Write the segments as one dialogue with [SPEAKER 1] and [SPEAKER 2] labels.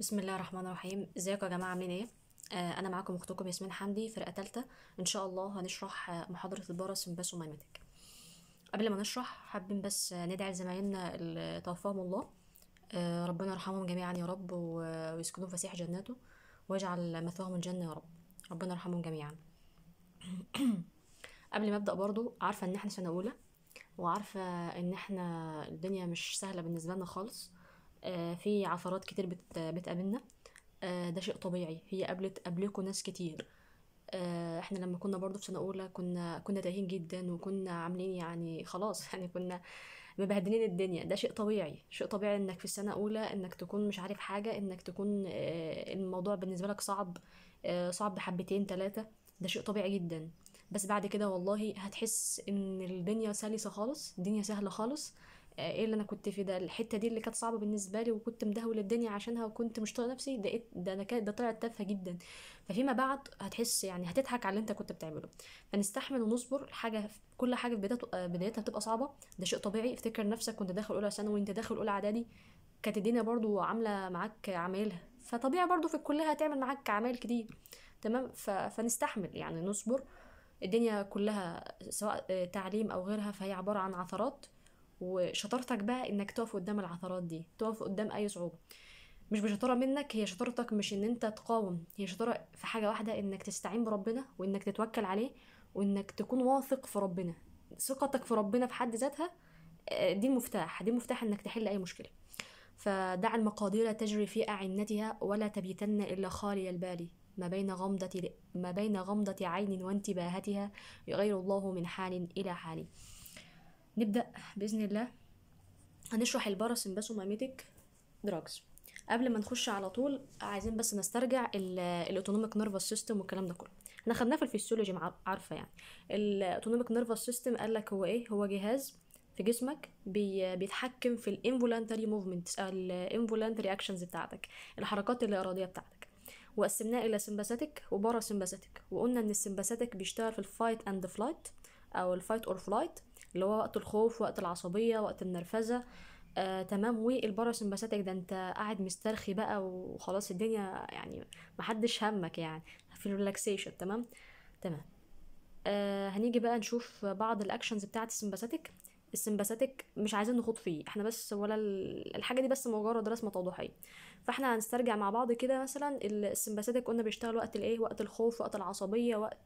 [SPEAKER 1] بسم الله الرحمن الرحيم ازيكم يا جماعه عاملين ايه آه انا معاكم اختكم ياسمين حمدي فرقه ثالثه ان شاء الله هنشرح آه، محاضره الباراسمباسومايماتيك قبل ما نشرح حابين بس ندعي لزمايلنا اللي توفاهم الله آه ربنا يرحمهم جميعا يا رب ويسكنهم فسيح جناته واجعل مثواهم الجنه يا رب ربنا يرحمهم جميعا قبل ما ابدا برضو عارفه ان احنا سنه اولى وعارفه ان احنا الدنيا مش سهله بالنسبه لنا خالص آه، في عثرات كتير بت... بتقابلنا آه، ده شيء طبيعي هي قابلت قبلكم ناس كتير آه، احنا لما كنا برضو في سنه اولى كنا كنا تايهين جدا وكنا عاملين يعني خلاص يعني كنا مبهدلين الدنيا ده شيء طبيعي شيء طبيعي انك في السنه اولى انك تكون مش عارف حاجه انك تكون الموضوع بالنسبه لك صعب صعب حبتين ثلاثه ده شيء طبيعي جدا بس بعد كده والله هتحس ان الدنيا سلسه خالص الدنيا سهله خالص ايه اللي انا كنت فيه ده الحته دي اللي كانت صعبه بالنسبه لي وكنت مدهول الدنيا عشانها وكنت مش طايق نفسي ده إيه ده انا كده ده طلعت تافهه جدا ففيما بعد هتحس يعني هتضحك على اللي انت كنت بتعمله فنستحمل ونصبر الحاجه كل حاجه في بدايتها بدايتها بتبقى صعبه ده شيء طبيعي افتكر نفسك وانت داخل اولى ثانوي وانت داخل اولى اعدادي كانت الدنيا برضو عامله معاك عمايلها فطبيعي برضو في الكليه هتعمل معاك عمايل كتير تمام فنستحمل يعني نصبر الدنيا كلها سواء تعليم او غيرها فهي عباره عن عثرات وشطارتك بقى انك تقف قدام العثرات دي تقف قدام اي صعوبه مش بشطارة منك هي شطارتك مش ان انت تقاوم هي شطارة في حاجة واحدة انك تستعين بربنا وانك تتوكل عليه وانك تكون واثق في ربنا ثقتك في ربنا في حد ذاتها آه، دي المفتاح دي مفتاح انك تحل اي مشكلة فدع المقادير تجري في أعنتها ولا تبيتن إلا خالي البال ما بين غمضة ما بين غمضة عين وانتباهتها يغير الله من حال إلى حال نبدأ بإذن الله هنشرح الباراسمباسوماميتك دراجز قبل ما نخش على طول عايزين بس نسترجع الاوتونوميك نيرفس سيستم والكلام ده كله احنا خدناه في الفسيولوجي عارفه يعني الاوتونوميك نيرفس سيستم قال لك هو ايه هو جهاز في جسمك بي بيتحكم في الانفولانتري موفمنت الانفولانتري اكشنز بتاعتك الحركات الاراديه بتاعتك وقسمناه الى سمباثيك وبارا سمباثيك وقلنا ان السمباثيك بيشتغل في الفايت اند فلايت او الفايت اور فلايت اللي هو وقت الخوف وقت العصبية وقت النرفزة آه، تمام والباراسمباثيتك ده انت قاعد مسترخي بقى وخلاص الدنيا يعني محدش همك يعني في الريلاكسيشن تمام تمام آه هنيجي بقى نشوف بعض الاكشنز بتاعت السمباثيك السمباثيتك مش عايزين نخوض فيه احنا بس ولا الحاجه دي بس مجرد رسمه توضيحيه فاحنا هنسترجع مع بعض كده مثلا السمباثيتك قلنا بيشتغل وقت الايه وقت الخوف وقت العصبيه وقت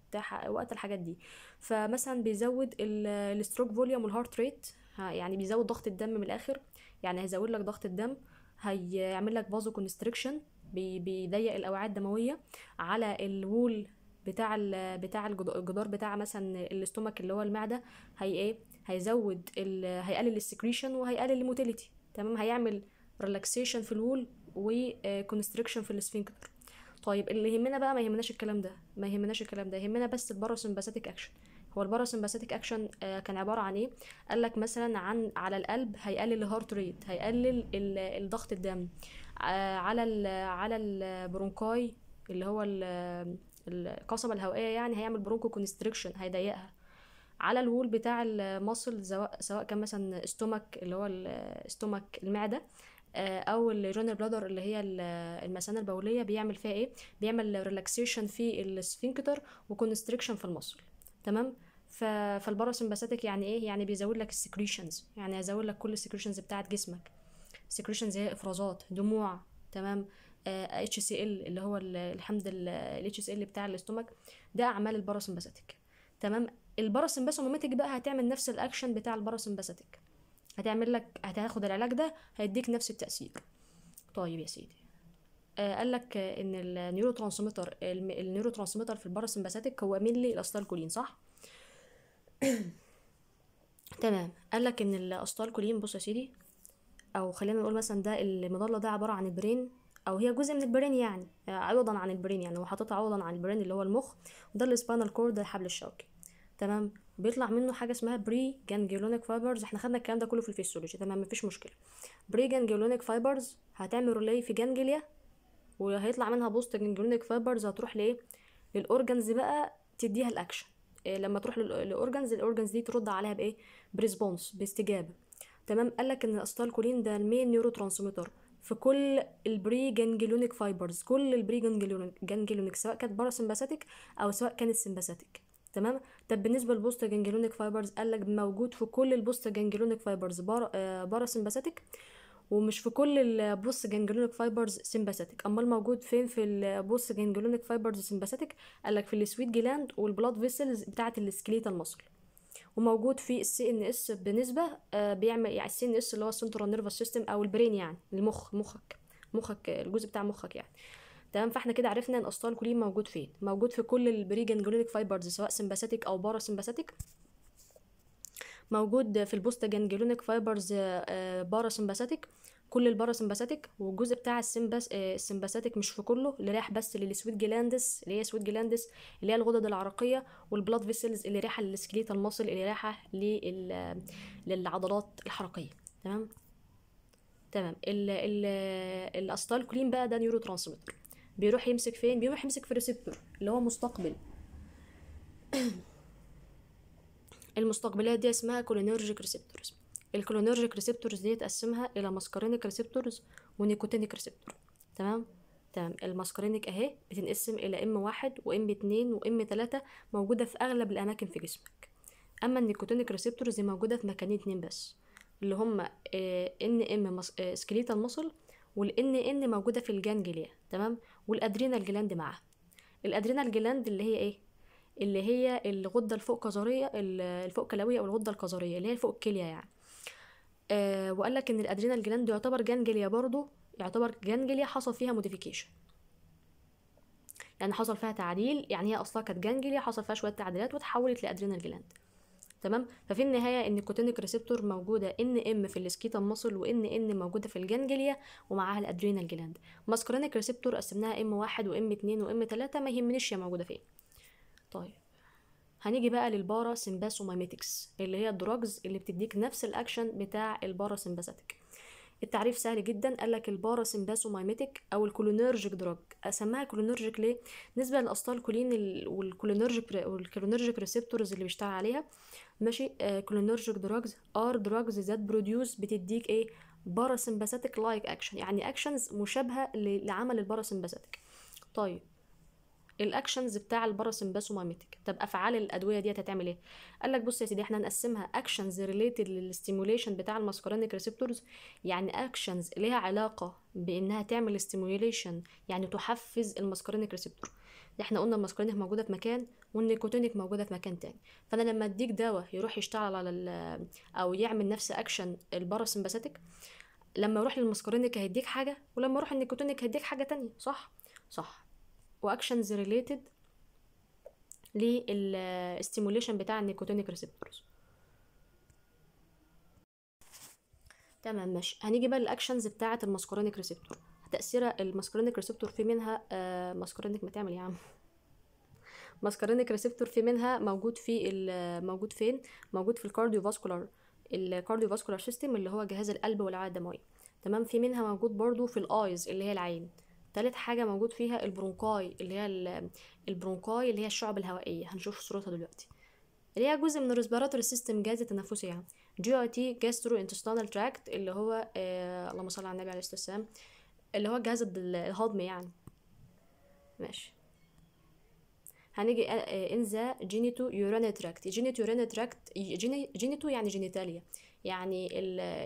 [SPEAKER 1] وقت الحاجات دي فمثلا بيزود الستروك فوليوم والهارت ريت يعني بيزود ضغط الدم من الاخر يعني هيزود لك ضغط الدم هيعمل لك بازو كونستريكشن بيضيق الاوعيه الدمويه على الوول بتاع بتاع الجدار بتاع مثلا الاستومك اللي هو المعده هي ايه هيزود هيقلل السكريشن وهيقلل الموتيليتي تمام هيعمل ريلاكسيشن في الول وكونستريكشن آه، في السفنكتر طيب اللي يهمنا بقى ما يهمناش الكلام ده ما يهمناش الكلام ده يهمنا بس الباراسمباثيك اكشن هو الباراسمباثيك اكشن آه، كان عباره عن ايه قال لك مثلا عن على القلب هيقلل الهارت ريت هيقلل الضغط الدم آه، على الـ على البرونكاي اللي هو القصبه الهوائيه يعني هيعمل برونكو كونستريكشن هيضيقها على الوول بتاع المصل سواء كان مثلا استومك اللي هو استومك المعده آه، او الجونر بلادر اللي هي المثانه البوليه بيعمل فيها ايه بيعمل ريلاكسيشن في السفنكتر وكونستريكشن في المصل تمام فالباراسمباثيك يعني ايه يعني بيزود لك السكريشنز يعني يزود لك كل السكريشنز بتاعه جسمك سكريشنز هي افرازات دموع تمام اتش سي ال اللي هو الحمض الاتش سي ال بتاع الاستومك ده اعمال الباراسمباثيك تمام الباراسمباثوميماتيك بقى هتعمل نفس الاكشن بتاع الباراسمباثيك هتعمل لك هتاخد العلاج ده هيديك نفس التاثير طيب يا سيدي آه قال لك ان النيورو ترانسميتر النيورو ترانسميتر في الباراسمباثيك هو ميلي الاستالكولين صح تمام قال لك ان الاستالكولين بص يا سيدي او خلينا نقول مثلا ده المظله ده عباره عن البرين او هي جزء من البرين يعني آه، عوضا عن البرين يعني هو حاططها عوضا عن البرين اللي هو المخ ده السباينال كورد الحبل الشوكي تمام بيطلع منه حاجه اسمها بري جانجلونيك فايبرز احنا خدنا الكلام ده كله في الفيسيولوجي تمام مفيش مشكله بري جانجلونيك فايبرز هتعمل رولي في جانجليا وهيطلع منها بوست جانجلونيك فايبرز هتروح لايه للاورجنز بقى تديها الاكشن إيه لما تروح للاورجنز الاورجنز دي ترد عليها بايه بريسبونس باستجابه تمام قالك ان الاستالكولين ده المين نيورو ترانسميتر في كل البري جانجلونيك فايبرز كل البري جانجلونيك سواء كانت باراسمباثيك او سواء كانت سمباثيك تمام طب بالنسبه للبوستا جانجلونيك فايبرز قال لك موجود في كل البوستا جانجلونيك فايبرز بارا آه بارا سمباثيك ومش في كل البوست جانجلونيك فايبرز سمباثيك امال موجود فين في البوست جانجلونيك فايبرز سمباثيك قال لك في السويت جلاند والبلاد فيسلز بتاعه السكليت المصل وموجود في السي ان اس بنسبه آه بيعمل يعني السي ان اس اللي هو السنترال نيرفس سيستم او البرين يعني المخ مخك مخك الجزء بتاع مخك يعني تمام فاحنا كده عرفنا ان الاسطالكولين موجود فين موجود في كل البريجنجلونيك فايبرز سواء سمباثيك او بارا سمباثيك موجود في البوستا جانجلونيك فايبرز آه، سمباثيك كل سمباثيك والجزء بتاع آه، السمباثيك مش في كله اللي رايح بس للسويت جلاندس اللي هي سويت جلاندس اللي هي الغدد العرقيه والبلاد فيسلز اللي رايحه للسكليتال المصل اللي رايحه للعضلات الحركيه تمام تمام ال... ال... الاستالكولين بقى ده نيورو ترانسميتر بيروح يمسك فين بيروح يمسك في الريسبتور اللي هو مستقبل المستقبلات دي اسمها كولينرجيك ريسبتورز الكولينرجيك ريسبتورز دي تقسمها الى ماسكارينيك ريسبتورز ونيكوتينيك ريسبتور تمام تمام الماسكارينيك اهي بتنقسم الى ام واحد وام اتنين وام تلاتة موجوده في اغلب الاماكن في جسمك اما النيكوتينيك ريسبتورز دي موجوده في مكانين اتنين بس اللي هما آه، ان ام سكليتال مصل والان ان موجوده في الجانجليا تمام والادرينال جلاند معاها الادرينال جلاند اللي هي ايه اللي هي الغده الفوق كظريه الفوق كلويه او الغده الكظريه اللي هي فوق الكليه يعني آه وقال لك ان الادرينال جلاند يعتبر جانجليا برضه يعتبر جانجليا حصل فيها موديفيكيشن يعني حصل فيها تعديل يعني هي اصلا كانت جانجليا حصل فيها شويه تعديلات وتحولت لادرينال جلاند تمام ففي النهايه ان الكوتينيك ريسبتور موجوده ان ام في السكيتا مصل وان ان موجوده في الجنجليا ومعاها الادرينال جلاند ماسكرينيك ريسبتور قسمناها ام واحد وام اتنين وام تلاته ما يهمنيش هي موجوده فين طيب هنيجي بقى للبارا سمباسوميميتكس اللي هي الدراجز اللي بتديك نفس الاكشن بتاع البارا سمباثيك التعريف سهل جدا قال لك الباراسمباسومايميتيك او الكولينرجيك دراج اسماها كولينرجيك ليه بالنسبه للاستالكولين والكولينرجيك والكولينرجيك ريسبتورز اللي بيشتغل عليها ماشي آه كولينرجيك دراجز ار دراجز ذات بروديوس بتديك ايه باراسمباثيك لايك اكشن يعني اكشنز مشابهه لعمل الباراسمباثيك طيب الاكشنز بتاع الباراسمباثومايميتك طب افعال الادويه دي هتعمل ايه قال لك بص يا سيدي احنا هنقسمها اكشنز ريليتد للستيموليشن بتاع الماسكارينيك ريسبتورز يعني اكشنز ليها علاقه بانها تعمل ستيموليشن يعني تحفز الماسكارينيك ريسبتور احنا قلنا الماسكارينيك موجوده في مكان والنيكوتينيك موجوده في مكان تاني فانا لما اديك دواء يروح يشتغل على او يعمل نفس اكشن الباراسمباثيك لما اروح للماسكارينيك هيديك حاجه ولما اروح النيكوتينيك هيديك حاجه تانية صح صح واكشنز ريليتد للاستيموليشن بتاع النيكوتينيك ريسبتورز تمام ماشي هنيجي بقى للاكشنز بتاعه الماسكورينيك ريسبتور تاثير الماسكورينيك ريسبتور في منها آه ماسكورينيك ما تعمل يا عم ماسكورينيك ريسبتور في منها موجود في موجود فين موجود في الكارديو فاسكولار الكارديو فاسكولار سيستم اللي هو جهاز القلب والعاء الدموي تمام في منها موجود برضو في الايز اللي هي العين تالت حاجة موجود فيها البرونكاي اللي هي البرونكاي اللي هي الشعب الهوائية هنشوف صورتها دلوقتي اللي هي جزء من الريسبيراتوري سيستم جهاز التنفسي يعني جي اي تي جاسترو انتستانال تراكت اللي هو آه اللهم صل على النبي عليه الصلاة والسلام اللي هو الجهاز الهضمي يعني ماشي هنيجي آه، آه، انزا جينيتو يوراني تراكت جينيتو يوراني تراكت جينيتو يعني جينيتاليا يعني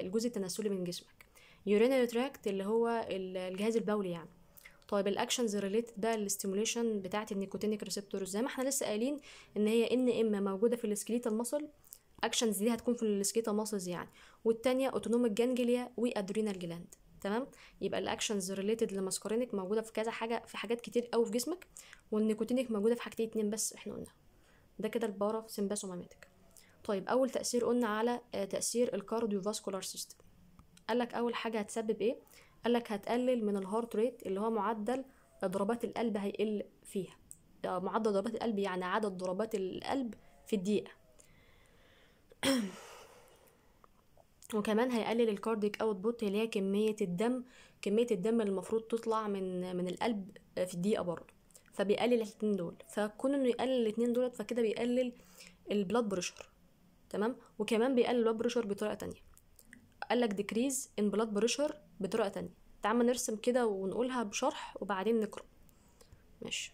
[SPEAKER 1] الجزء التناسلي من جسمك يوراني تراكت اللي هو الجهاز البولي يعني طيب الاكشنز ريليتد بقى للاستيموليشن بتاعه النيكوتينيك ريسبتورز زي ما احنا لسه قايلين ان هي ان اما موجوده في السكليتال المصل اكشنز دي هتكون في السكليتال ماسلز يعني والتانية اوتونوميك جانجليا وادرينال جلاند تمام يبقى الاكشنز ريليتد لماسكارينك موجوده في كذا حاجه في حاجات كتير قوي في جسمك والنيكوتينيك موجوده في حاجتين اتنين بس احنا قلنا ده كده البارا سيمباسوماتيك طيب اول تاثير قلنا على آه، تاثير فاسكولار سيستم قالك اول حاجه هتسبب ايه قال لك هتقلل من الهارت ريت اللي هو معدل ضربات القلب هيقل فيها آه، معدل ضربات القلب يعني عدد ضربات القلب في الدقيقة وكمان هيقلل الكارديك اوتبوت اللي هي كمية الدم كمية الدم اللي المفروض تطلع من من القلب آه، في الدقيقة برضه فبيقلل الاتنين دول فكون انه يقلل الاتنين دول فكده بيقلل البلاد بريشر تمام وكمان بيقلل البلاد بريشر بطريقة تانية قال لك ديكريز ان بلاد بريشر بطريقه تانية تعال نرسم كده ونقولها بشرح وبعدين نقرا ماشي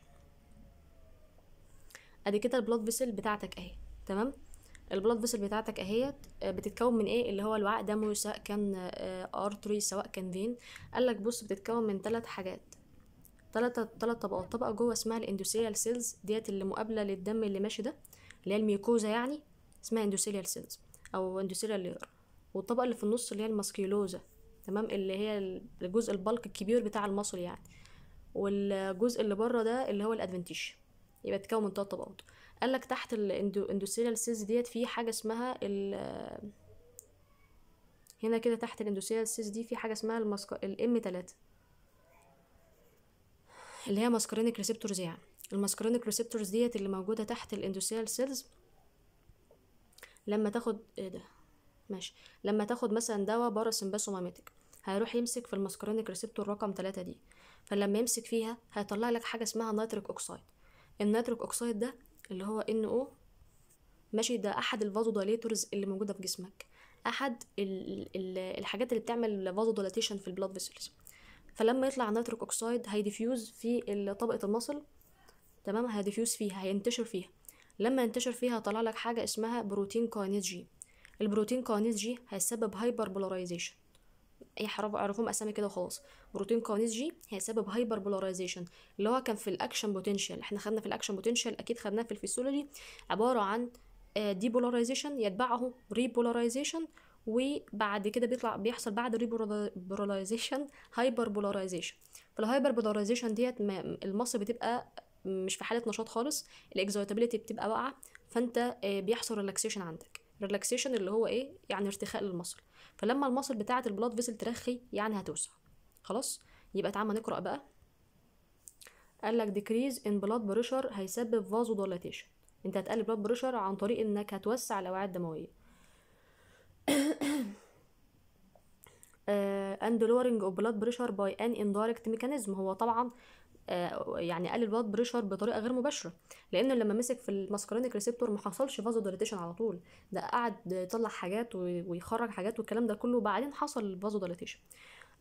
[SPEAKER 1] ادي كده البلاد فيسل بتاعتك اهي تمام البلاد فيسل بتاعتك اهيت آه، بتتكون من ايه اللي هو الوعاء الدموي سواء كان آه، ارتري سواء كان فين قال لك بص بتتكون من ثلاث حاجات ثلاثة ثلاث طبقات طبقة جوه اسمها الاندوثيال سيلز ديت اللي مقابلة للدم اللي ماشي ده اللي هي الميوكوزا يعني اسمها اندوثيال سيلز او اندوثيال لير والطبقه اللي في النص اللي هي الماسكيولوزا تمام اللي هي الجزء البلك الكبير بتاع المصل يعني والجزء اللي بره ده اللي هو الادفنتيش يبقى تكون من ثلاث طبقات قال لك تحت الاندوسيريال سيلز ديت في حاجه اسمها ال هنا كده تحت الاندوسيريال سيلز دي في حاجه اسمها المسك... الام 3 اللي هي ماسكرينيك ريسبتورز يعني الماسكرينيك ريسبتورز ديت اللي موجوده تحت الاندوسيريال سيلز لما تاخد ايه ده ماشي لما تاخد مثلا دواء باراسمباسوماميتك هيروح يمسك في المسكرينيك ريسبتور رقم 3 دي فلما يمسك فيها هيطلع لك حاجة اسمها نيتريك أوكسايد النيتريك أوكسايد ده اللي هو ان او ماشي ده أحد الفازودايليتورز اللي موجودة في جسمك أحد ال ال الحاجات اللي بتعمل فازوديلاتيشن في البلاد فيسلز فلما يطلع نيتريك أوكسايد هيديفيوز في طبقة المصل تمام هيديفيوز فيها هينتشر فيها لما ينتشر فيها طلع لك حاجة اسمها بروتين كاينيت جي البروتين كاينيز جي هيسبب هايبر بولاريزيشن يا حرام اعرفهم اسامي كده وخلاص بروتين كاينيز جي هيسبب هايبر بولاريزيشن اللي هو كان في الاكشن بوتنشال احنا خدنا في الاكشن بوتنشال اكيد خدناه في الفيسيولوجي عباره عن بولاريزيشن آه، يتبعه ريبولاريزيشن وبعد كده بيطلع بيحصل بعد ريبولاريزيشن هايبر بولاريزيشن فالهايبر بولاريزيشن ديت المص بتبقى مش في حاله نشاط خالص الاكزايتابيلتي بتبقى واقعه فانت آه، بيحصل ريلاكسيشن عندك ريلاكسيشن اللي هو ايه يعني ارتخاء للمصل فلما المصل بتاعه البلاد فيسل ترخي يعني هتوسع خلاص يبقى تعالى نقرا بقى قال لك ديكريز ان بلاد بريشر هيسبب فازو دولاتيشن انت هتقلل بلاد بريشر عن طريق انك هتوسع الاوعيه الدمويه آه، and lowering of blood pressure by an indirect mechanism هو طبعا آه، يعني قلل البلاد بريشر بطريقه غير مباشره لانه لما مسك في الماسكارينيك ريسبتور ما حصلش فازو دايليتيشن على طول ده قعد يطلع حاجات ويخرج حاجات والكلام ده كله وبعدين حصل الفازو آه، دايليتيشن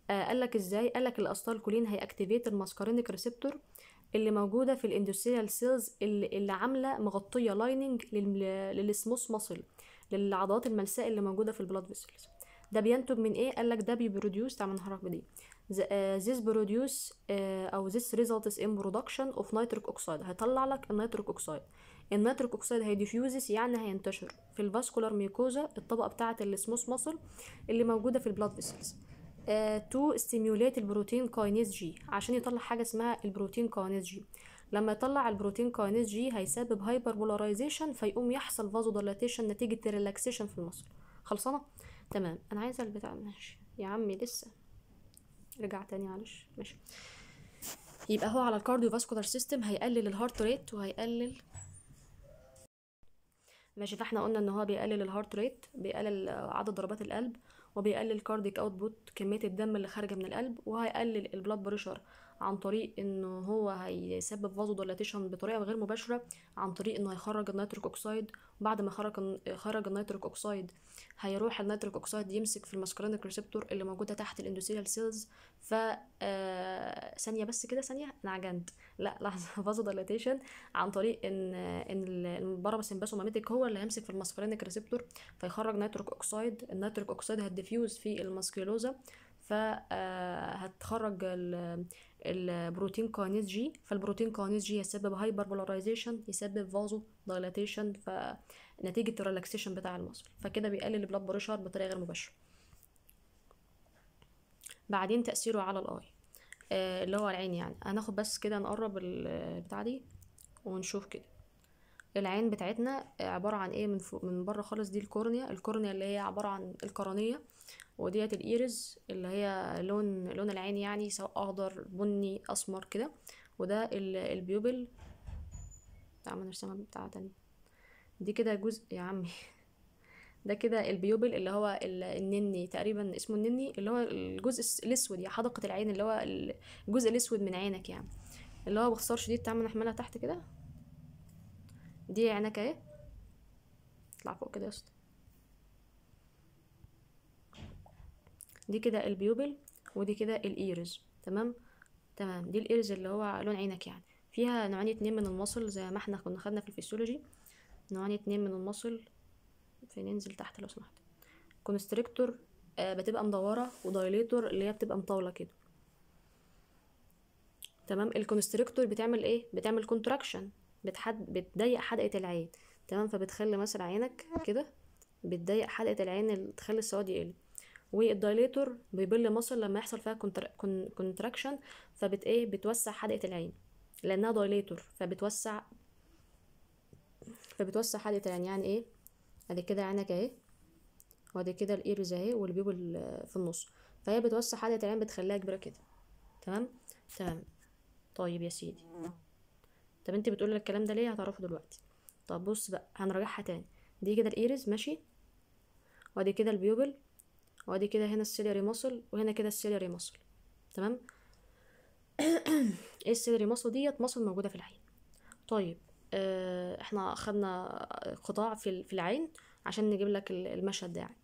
[SPEAKER 1] قال لك ازاي قال لك الاستالكولين هيأكتيفيت الماسكارينيك ريسبتور اللي موجوده في الاندوثيليال سيلز اللي, اللي عامله مغطيه لايننج للسموث ماسل للعضلات الملساء اللي موجوده في البلاد فيسلز ده بينتج من ايه قال لك ده بيبروديوس تعال نهرب بدي آه، this produce آه، او this results in production of nitric oxide هيطلع لك النيتريك اوكسيد النيتريك اوكسيد هيديفيوزس يعني هينتشر في الفاسكولار ميكوزا الطبقه بتاعه السموث ماسل اللي موجوده في البلاد فيسلز تو ستيميوليت البروتين كاينيز جي عشان يطلع حاجه اسمها البروتين كاينيز جي لما يطلع البروتين كاينيز جي هيسبب هايبر بولاريزيشن فيقوم يحصل فازو فازوديلاتيشن نتيجه الريلاكسيشن في المصل خلصانه تمام انا عايزه البتاع ماشي يا عمي لسه رجع تاني معلش ماشي يبقى هو على فاسكولار سيستم هيقلل الهارت ريت وهيقلل ماشي فاحنا قلنا ان هو بيقلل الهارت ريت بيقلل عدد ضربات القلب وبيقلل كارديك اوتبوت كميه الدم اللي خارجه من القلب وهيقلل البلاد بريشر عن طريق انه هو هيسبب فازو دايليتيشن بطريقه غير مباشره عن طريق انه هيخرج النيتريك اوكسيد وبعد ما خرج خرج النيتريك اوكسيد هيروح النيتريك اوكسيد يمسك في الماسكرينيك ريسبتور اللي موجوده تحت الاندوثيليال سيلز ف آه، ثانيه بس كده ثانيه انا عجنت لا لحظه فازو دايليتيشن عن طريق ان ان البربا هو اللي هيمسك في الماسكرينيك ريسبتور فيخرج نيتريك اوكسيد النيتريك اوكسيد هيدفيوز في الماسكيلوزا فهتخرج آه، البروتين كاينيز جي فالبروتين كاينيز جي يسبب هايبر بولاريزيشن يسبب فازو دايلاتيشن فنتيجه الريلاكسيشن بتاع المصل فكده بيقلل البلاد بريشر بطريقه غير مباشره بعدين تاثيره على الاي آه، اللي هو العين يعني هناخد بس كده نقرب البتاع دي ونشوف كده العين بتاعتنا عبارة عن ايه من فوق من بره خالص دي الكورنيا الكورنيا اللي هي عبارة عن القرنية وديت الايرز اللي هي لون لون العين يعني سواء اخضر بني اسمر كده وده البيوبل تعمل نرسمها بتاع تاني دي كده جزء يا عمي ده كده البيوبل اللي هو النني تقريبا اسمه النني اللي هو الجزء الاسود يعني حدقه العين اللي هو الجزء الاسود من عينك يعني اللي هو باختصار شديد تعمل احملها تحت كده دي عينك اهي اطلع فوق كده يا اسطى دي كده البيوبل ودي كده الايرز تمام تمام دي الايرز اللي هو لون عينك يعني فيها نوعين اتنين من المصل زي ما احنا كنا خدنا في الفسيولوجي نوعين اتنين من المصل فننزل تحت لو سمحت كونستريكتور آه، بتبقى مدوره ودايليتور اللي هي بتبقى مطاوله كده تمام الكونستريكتور بتعمل ايه بتعمل كونتراكشن بتحد بتضيق حدقه العين تمام فبتخلي مثلا عينك كده بتضيق حدقه العين اللي تخلي السواد يقل والدايليتور بيبل مصر لما يحصل فيها كونتراكشن فبت ايه بتوسع حدقه العين لانها دايليتور فبتوسع فبتوسع حدقه العين يعني ايه ادي كده عينك اهي وادي كده الايرز اهي والبيبل في النص فهي بتوسع حدقه العين بتخليها كبيره كده تمام تمام طيب يا سيدي طب انت بتقولي الكلام ده ليه هتعرفه دلوقتي طب بص بقى هنراجعها تاني دي كده الايرز ماشي وادي كده البيوبل وادي كده هنا السيلري ماسل وهنا كده السيلري ماسل تمام ايه السيلري ماسل ديت ماسل موجوده في العين طيب اه احنا اخدنا قطاع في في العين عشان نجيب لك المشهد ده يعني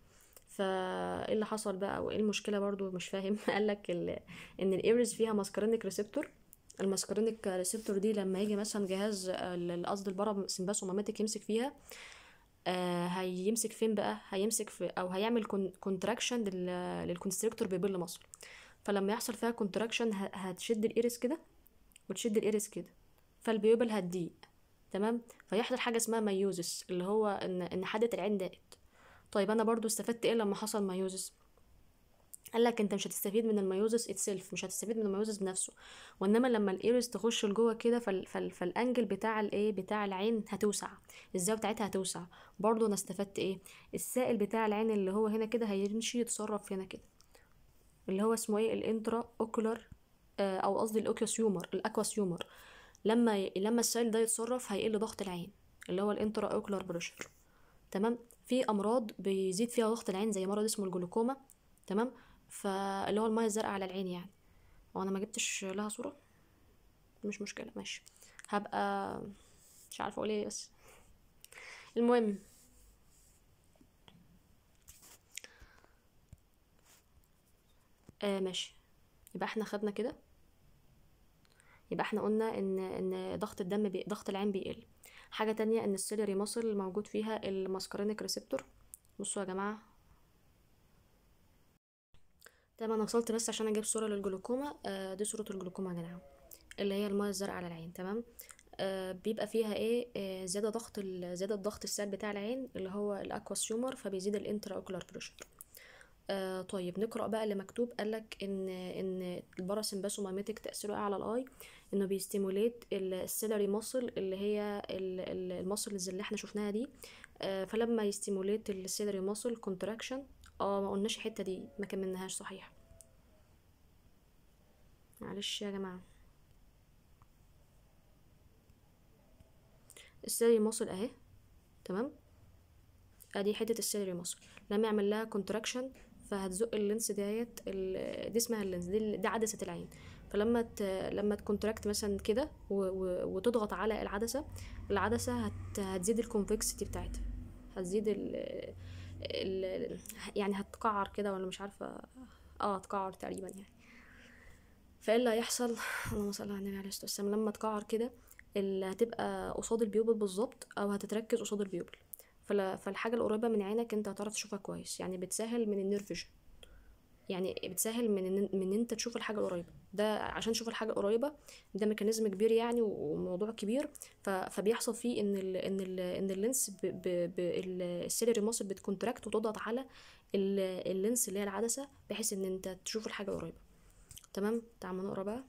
[SPEAKER 1] فايه اللي حصل بقى وايه المشكله برضو مش فاهم قال لك ان الايرز فيها ماسكارينيك ريسبتور الماسكارينيك ريسبتور دي لما يجي مثلا جهاز آه، قصد البرا سمباسوماتيك يمسك فيها آه هيمسك فين بقى هيمسك في او هيعمل كونتراكشن للكونستريكتور بيبل مصر فلما يحصل فيها كونتراكشن هتشد الايرس كده وتشد الايرس كده فالبيوبل هتضيق تمام فيحصل حاجه اسمها مايوزس اللي هو ان ان حاده العين ضاقت طيب انا برضو استفدت ايه لما حصل مايوزس قال لك انت مش هتستفيد من الميوزس اتسيلف مش هتستفيد من الميوزس بنفسه وانما لما الايرس تخش لجوه كده فال فال فالانجل بتاع الايه بتاع العين هتوسع الزاويه بتاعتها هتوسع برضو انا استفدت ايه السائل بتاع العين اللي هو هنا كده هيمشي يتصرف هنا كده اللي هو اسمه ايه الانترا اوكولار آه او قصدي الاوكيوسيومر الاكواسيومر لما ي... لما السائل ده يتصرف هيقل ضغط العين اللي هو الانترا اوكولار بريشر تمام في امراض بيزيد فيها ضغط العين زي مرض اسمه الجلوكوما تمام فاللي هو المايه الزرقاء على العين يعني وانا ما جبتش لها صوره مش مشكله ماشي هبقى مش عارفه اقول ايه بس المهم آه ماشي يبقى احنا خدنا كده يبقى احنا قلنا ان ان ضغط الدم بي... ضغط العين بيقل حاجه تانية ان السيلري ماسل موجود فيها الماسكارينيك ريسبتور بصوا يا جماعه طب انا وصلت بس عشان اجيب صوره للجلوكوما آه دي صوره الجلوكوما يا جدعان اللي هي الميه الزرقاء على العين تمام آه بيبقى فيها ايه آه زياده ضغط زياده الضغط السائل بتاع العين اللي هو الاكواس هيومر فبيزيد الانترا اوكولار بريشر آه طيب نقرا بقى اللي مكتوب قالك ان ان الباراسمباسومايميتك تاثيره ايه على الاي انه بيستيموليت السيلري ماسل اللي هي الماسلز اللي احنا شفناها دي آه فلما يستيموليت السيلري ماسل كونتراكشن اه ما قلناش الحته دي ما كملناهاش صحيح معلش يا جماعه السالري موصل اهي تمام ادي حته السالري موصل لما يعمل لها كونتراكشن فهتزق اللينس ديت دي اسمها اللينس دي, دي عدسه العين فلما ت... لما تكونتراكت مثلا كده و... و... وتضغط على العدسه العدسه هت... هتزيد الكونفكسيتي بتاعتها هتزيد ال... ال... يعني هتقعر كده ولا مش عارفه اه هتقعر تقريبا يعني فايه اللي هيحصل اللهم صل على النبي عليه الصلاه والسلام لما تقعر كده اللي هتبقى قصاد البيوبل بالظبط او هتتركز قصاد البيوبل فالحاجه القريبه من عينك انت هتعرف تشوفها كويس يعني بتسهل من النيرفيجن يعني بتسهل من ان, من إن انت تشوف الحاجه القريبه ده عشان نشوف الحاجه قريبه ده ميكانيزم كبير يعني وموضوع كبير فبيحصل فيه ان ال ان ال ان اللينس السيلري ماسل بتكونتراكت وتضغط على اللينس اللي هي العدسه بحيث ان انت تشوف الحاجه قريبه تمام تعالوا نقرا بقى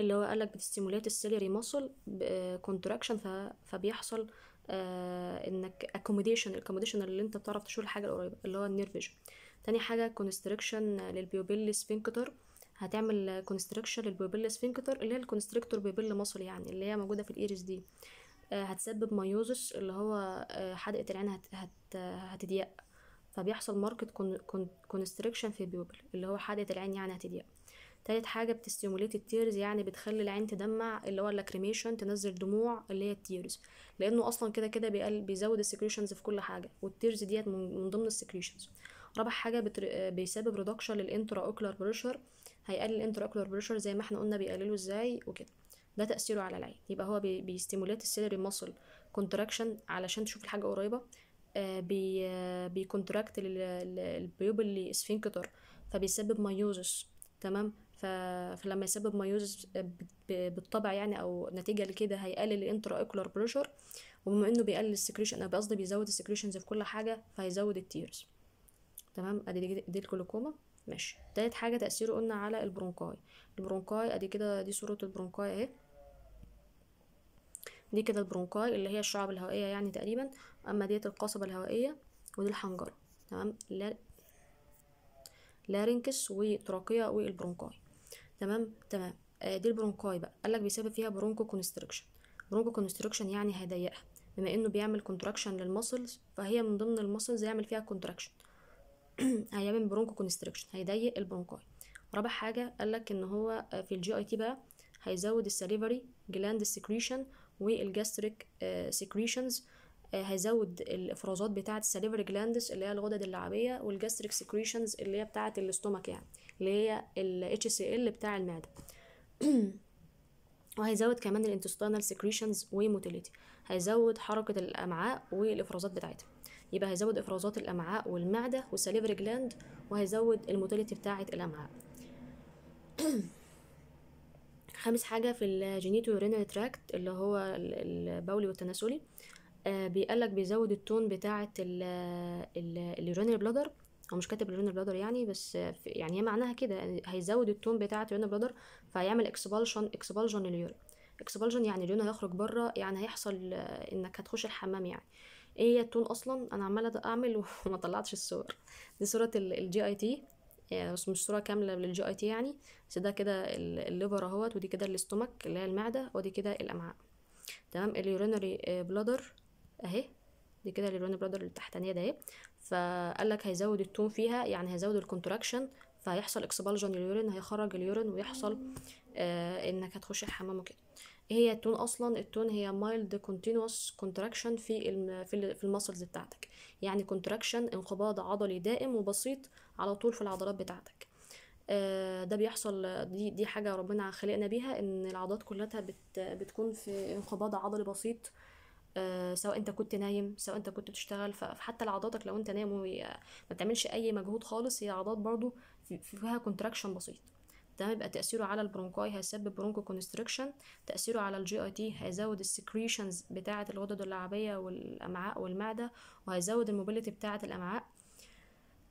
[SPEAKER 1] اللي هو قالك بتستيموليت السيلري ماسل آه، كونتراكشن فبيحصل آه انك اكوموديشن الاكوموديشن اللي انت بتعرف تشوف الحاجه القريبه اللي هو النير فيجن تاني حاجة كونستركشن للبيوبيل سفنكتر هتعمل كونستركشن للبيوبيل سفنكتر اللي هي الكونستركتور بيوبيل مصل يعني اللي هي موجودة في الإيرس دي آه، هتسبب مايوزس اللي هو آه، حدقة العين هت هت هتضيق فبيحصل ماركت كونستريكشن في بيوبل اللي هو حدقة العين يعني هتضيق تالت حاجة بتستيموليت التيرز يعني بتخلي العين تدمع اللي هو اللاكريميشن تنزل دموع اللي هي التيرز لأنه أصلا كده كده بيزود السكريشنز في كل حاجة والتيرز ديت من ضمن السكريشنز رابع حاجه بتر... بيسبب ريدكشن للانترا اوكلر بريشر هيقلل الانترا اوكلر بريشر زي ما احنا قلنا بيقلله ازاي وكده ده تاثيره على العين يبقى هو بي... بيستيموليت السيلري ماسل كونتراكشن علشان تشوف الحاجه قريبه آه بي آه بيكونتراكت البيوبل اسفنكتر فبيسبب مايوزس تمام ف... فلما يسبب مايوزس بالطبع يعني او نتيجه لكده هيقلل الانترا اوكلر بريشر وبما انه بيقلل السكريشن انا قصدي بيزود السكريشنز في كل حاجه فهيزود التيرز تمام ادي دي الجلوكوما ماشي تالت حاجه تاثيره قلنا على البرونكاي البرونكاي ادي كده دي صوره البرونكاي اهي دي كده البرونكاي اللي هي الشعب الهوائيه يعني تقريبا اما ديت القصبه الهوائيه ودي الحنجره تمام لارينكس لارنكس وتراقيه والبرونكاي تمام تمام آه دي البرونكاي بقى قالك بيسبب فيها برونكو كونستريكشن برونكو كونستريكشن يعني هيضيقها بما انه بيعمل كونتراكشن للمسلز فهي من ضمن المسلز يعمل فيها كونتراكشن هيعمل برونكو كونستريكشن هيضيق البرونكاي رابع حاجه قال لك ان هو آه، في الجي اي تي بقى هيزود السليفري جلاند سكريشن والجاستريك سكريشنز هيزود الافرازات بتاعه السليفري جلاندس اللي هي الغدد اللعابيه والجاستريك سكريشنز اللي هي بتاعه الاستومك يعني اللي هي ال HCL بتاع المعده وهيزود كمان الانتستينال سكريشنز وموتيليتي هيزود حركه الامعاء والافرازات بتاعتها يبقى هيزود افرازات الامعاء والمعده والسليفري جلاند وهيزود الموتيليتي بتاعه الامعاء خامس حاجه في الجينيتو يورينال تراكت اللي هو البولي والتناسلي آه، بيقول لك بيزود التون بتاعه اليورينال بلادر هو مش كاتب اليورينال بلادر يعني بس يعني هي معناها كده هيزود التون بتاعه اليورينال بلادر فهيعمل اكسبالشن اكسبالجن اليورين اكسبالجن يعني اليورين هيخرج بره يعني هيحصل آه، انك هتخش الحمام يعني ايه هي التون اصلا انا عماله اعمل وما طلعتش الصور دي صوره الجي اي تي يعني بس مش صوره كامله للجي اي تي يعني بس ده كده الليفر اهوت ودي كده الاستومك اللي هي المعده ودي كده الامعاء تمام اليورينري آه، بلادر اهي دي كده اليورينري بلادر التحتانيه ده اهي فقال لك هيزود التون فيها يعني هيزود الكونتراكشن فهيحصل اكسبالجن اليورين هيخرج اليورين ويحصل آه انك هتخش الحمام وكده هي التون اصلا التون هي مايلد كونتينوس كونتراكشن في في المسلز بتاعتك يعني كونتراكشن انقباض عضلي دائم وبسيط على طول في العضلات بتاعتك آه، ده بيحصل دي دي حاجه ربنا خلقنا بيها ان العضلات كلها بت بتكون في انقباض عضلي بسيط آه، سواء انت كنت نايم سواء انت كنت بتشتغل فحتى عضلاتك لو انت نايم وما تعملش اي مجهود خالص هي عضلات برضو فيها كونتراكشن بسيط ده هيبقى تأثيره على البرونكاي هيسبب برونكو كونستريكشن تأثيره على الجي اي تي هيزود السكريشنز بتاعة الغدد اللعابية والأمعاء والمعدة وهيزود الموبيليتي بتاعة الأمعاء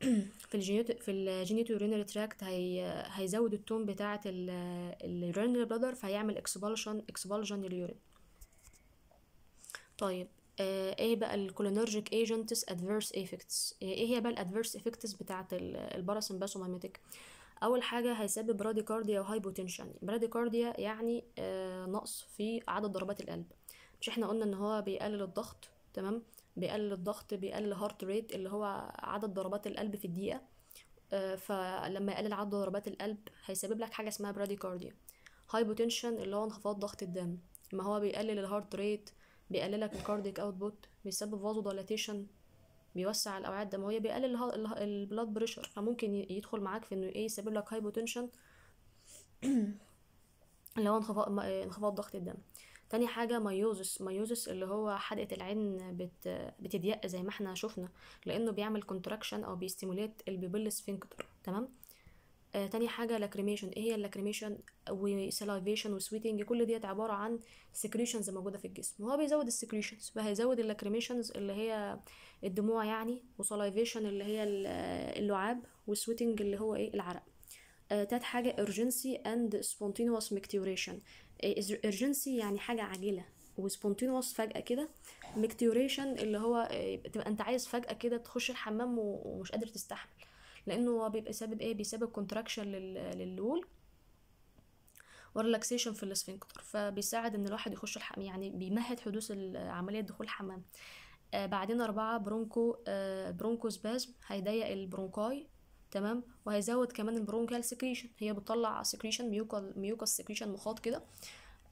[SPEAKER 1] في الجينيت في الجينيتو يورينري تراكت هي هيزود التون بتاعة اليورينري بلادر فهيعمل اكسبالشن اكسبالجن اليورين طيب آه، ايه بقى الكولينرجيك ايجنتس ادفيرس افكتس ايه هي بقى الادفيرس افكتس بتاعه الباراسمباسوميميتيك اول حاجه هيسبب براديكارديا وهايبوتنشن براديكارديا يعني آه نقص في عدد ضربات القلب مش احنا قلنا ان هو بيقلل الضغط تمام بيقلل الضغط بيقلل هارت ريت اللي هو عدد ضربات القلب في الدقيقه آه فلما يقلل عدد ضربات القلب هيسبب لك حاجه اسمها براديكارديا هايبوتنشن اللي هو انخفاض ضغط الدم ما هو بيقلل الهارت ريت بيقللك الكارديك اوتبوت بيسبب فازوديلاتيشن بيوسع الاوعيه الدمويه بيقلل البلاد بريشر فممكن يدخل معاك في انه ايه يسبب لك هايبوتنشن اللي هو انخفاض انخفاض ضغط الدم تاني حاجة مايوزس مايوزس اللي هو حدقة العين بت... بتضيق زي ما احنا شفنا لأنه بيعمل كونتراكشن أو بيستيموليت البيبل سفنكتر تمام آه تاني حاجة لاكريميشن ايه هي اللاكريميشن وسلايفيشن وسويتنج كل ديت عبارة عن سكريشنز موجودة في الجسم وهو بيزود السكريشنز فهيزود اللاكريميشنز اللي هي الدموع يعني وسلايفيشن اللي هي اللعاب وسويتنج اللي هو ايه العرق آه، تالت حاجة urgency and spontaneous micturation آه، urgency يعني حاجة عاجلة وسبونتينوس فجأة كده ميكتيوريشن اللي هو آه، تبقى انت عايز فجأة كده تخش الحمام ومش قادر تستحمل لانه هو بيبقى سبب ايه بيسبب كونتراكشن للول وريلاكسيشن في الاسفنكتر فبيساعد ان الواحد يخش الحمام يعني بيمهد حدوث عملية دخول الحمام آه، بعدين أربعة برونكو آه، برونكو سبازم هيضيق البرونكاي تمام وهيزود كمان البرونكال سكريشن هي بتطلع سكريشن ميوكال ميوكال سكريشن مخاط كده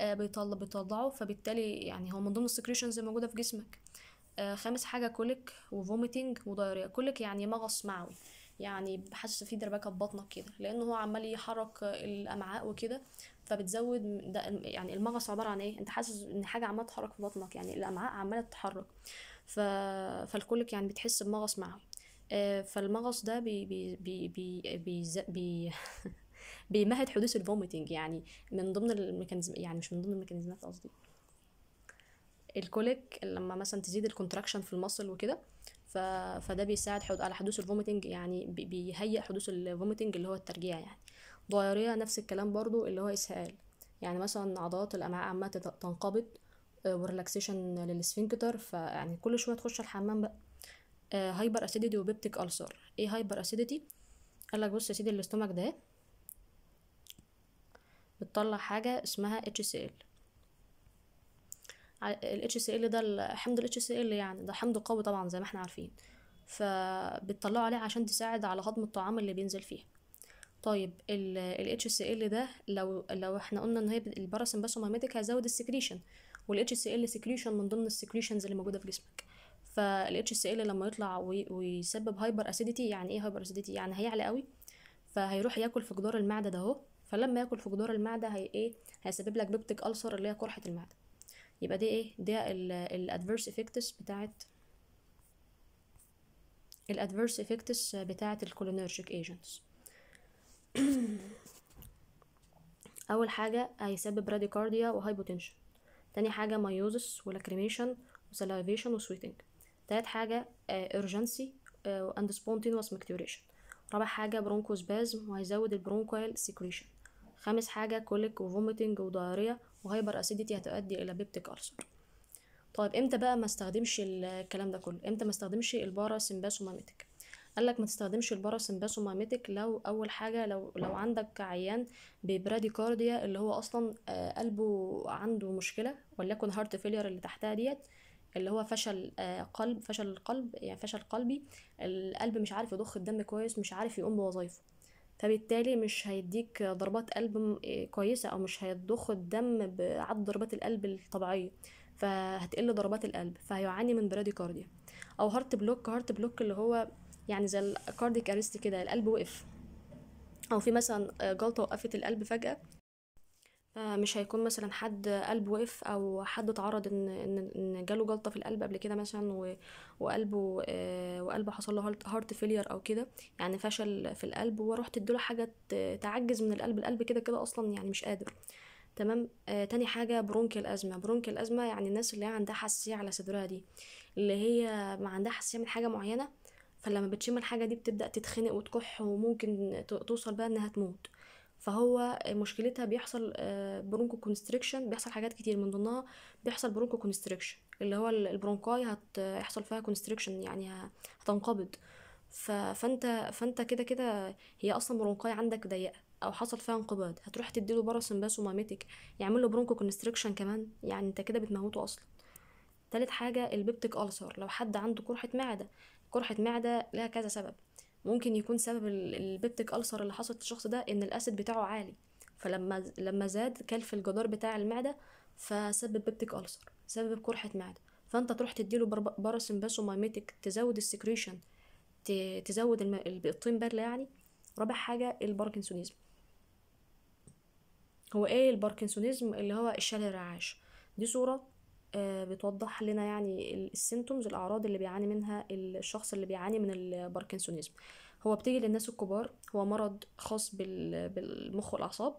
[SPEAKER 1] بيطلع آه، بيطلعه فبالتالي يعني هو من ضمن السكريشنز الموجوده في جسمك خامس حاجه كوليك وفوميتنج ودايريا كوليك يعني مغص معوي يعني حاسس في دربكه في بطنك كده لان هو عمال يحرك الامعاء وكده فبتزود ده يعني المغص عباره عن ايه انت حاسس ان حاجه عماله تتحرك في بطنك يعني الامعاء عماله تتحرك ف... فالكوليك يعني بتحس بمغص معه آه، فالمغص ده بي بي بي بي, بي, بي بيمهد حدوث الفوميتنج يعني من ضمن الميكانيزم يعني مش من ضمن الميكانيزمات قصدي الكوليك لما مثلا تزيد الكونتراكشن في المصل وكده ف... فده بيساعد حد... على حدوث الفوميتنج يعني بيهيئ حدوث الفوميتنج اللي هو الترجيع يعني ضويرية نفس الكلام برضو اللي هو اسهال يعني مثلا عضلات الامعاء عامه تنقبض آه، وريلاكسيشن للسفنكتر فيعني كل شويه تخش الحمام بقى هايبر اسيديتي وبيبتيك ألسر ايه هايبر اسيديتي قال لك بص يا سيدي الاستومك ده بتطلع حاجه اسمها اتش سي ال سي ال ده حمض ال ال يعني ده حمض قوي طبعا زي ما احنا عارفين فبتطلعه عليه عشان تساعد على هضم الطعام اللي بينزل فيه طيب ال HCl ده لو لو احنا قلنا ان هي الباراسمباثوميماتيك هيزود السكريشن وال HCl سكريشن من ضمن السكريشنز اللي موجوده في جسمك فال HCl لما يطلع ويسبب هايبر اسيديتي يعني ايه هايبر اسيديتي يعني هيعلى قوي فهيروح ياكل في جدار المعده ده اهو فلما ياكل في جدار المعده هي ايه هيسبب لك بيبتيك ألسر اللي هي قرحه المعده يبقى دي ايه ده الادفيرس افكتس بتاعت الادفيرس افكتس بتاعت الكولينرجيك ايجنتس اول حاجه هيسبب راديكارديا وهايبوتنشن تاني حاجه مايوزس ولاكريميشن وسلايفيشن وسويتنج تالت حاجه اورجنسي اند سبونتينوس مكتوريشن رابع حاجه برونكوسبازم وهيزود البرونكويل سيكريشن خامس حاجه كوليك وفوميتنج ودايريا وهايبر اسيديتي هتؤدي الى بيبتيك ألسر طيب امتى بقى ما استخدمش الكلام ده كله امتى ما استخدمش البارا سيمباسوماميتك قال لك ما تستخدمش الباراسمباثوميميتك لو اول حاجه لو لو عندك عيان ببراديكارديا اللي هو اصلا آه، قلبه عنده مشكله وليكن هارت فيلير اللي تحتها ديت اللي هو فشل آه، قلب فشل القلب يعني فشل قلبي القلب مش عارف يضخ الدم كويس مش عارف يقوم بوظايفه فبالتالي مش هيديك ضربات قلب آه، كويسه او مش هيضخ الدم بعد ضربات القلب الطبيعيه فهتقل ضربات القلب فهيعاني من براديكارديا او هارت بلوك هارت بلوك اللي هو يعني زي الكارديك اريست كده القلب وقف او في مثلا آه، جلطه وقفت القلب فجاه آه، مش هيكون مثلا حد قلب وقف او حد اتعرض ان ان جاله جلطه في القلب قبل كده مثلا وقلبه آه، وقلبه حصل له هارت فيلير او كده يعني فشل في القلب ورحت اديله حاجه تعجز من القلب القلب كده كده اصلا يعني مش قادر تمام آه تاني حاجة برونكيال الأزمة برونكيال الأزمة يعني الناس اللي هي عندها حساسية على صدرها دي اللي هي ما عندها حساسية من حاجة معينة فلما بتشم الحاجه دي بتبدا تتخنق وتكح وممكن توصل بقى انها تموت فهو مشكلتها بيحصل آه، برونكو كونستريكشن بيحصل حاجات كتير من ضمنها بيحصل برونكو كونستريكشن اللي هو البرونكاي هيحصل فيها كونستريكشن يعني هتنقبض فانت فانت كده كده هي اصلا برونكاي عندك ضيقه او حصل فيها انقباض هتروح تديله باراسمباس وماميتك يعمل له برونكو كونستريكشن كمان يعني انت كده بتموته اصلا تالت حاجة البيبتيك ألسر لو حد عنده قرحة معدة قرحة معدة لها كذا سبب ممكن يكون سبب البيبتيك ألسر اللي حصلت للشخص ده إن الأسيد بتاعه عالي فلما لما زاد كلف الجدار بتاع المعدة فسبب بيبتيك ألسر سبب قرحة معدة فأنت تروح تديله باراسم باسومايميتك تزود السكريشن تزود الطين برلة يعني رابع حاجة الباركنسونيزم هو ايه الباركنسونيزم اللي هو الشلل الرعاش دي صورة آه، بتوضح لنا يعني السيمتومز الاعراض اللي بيعاني منها الشخص اللي بيعاني من الباركنسونيزم هو بتيجي للناس الكبار هو مرض خاص بالمخ والاعصاب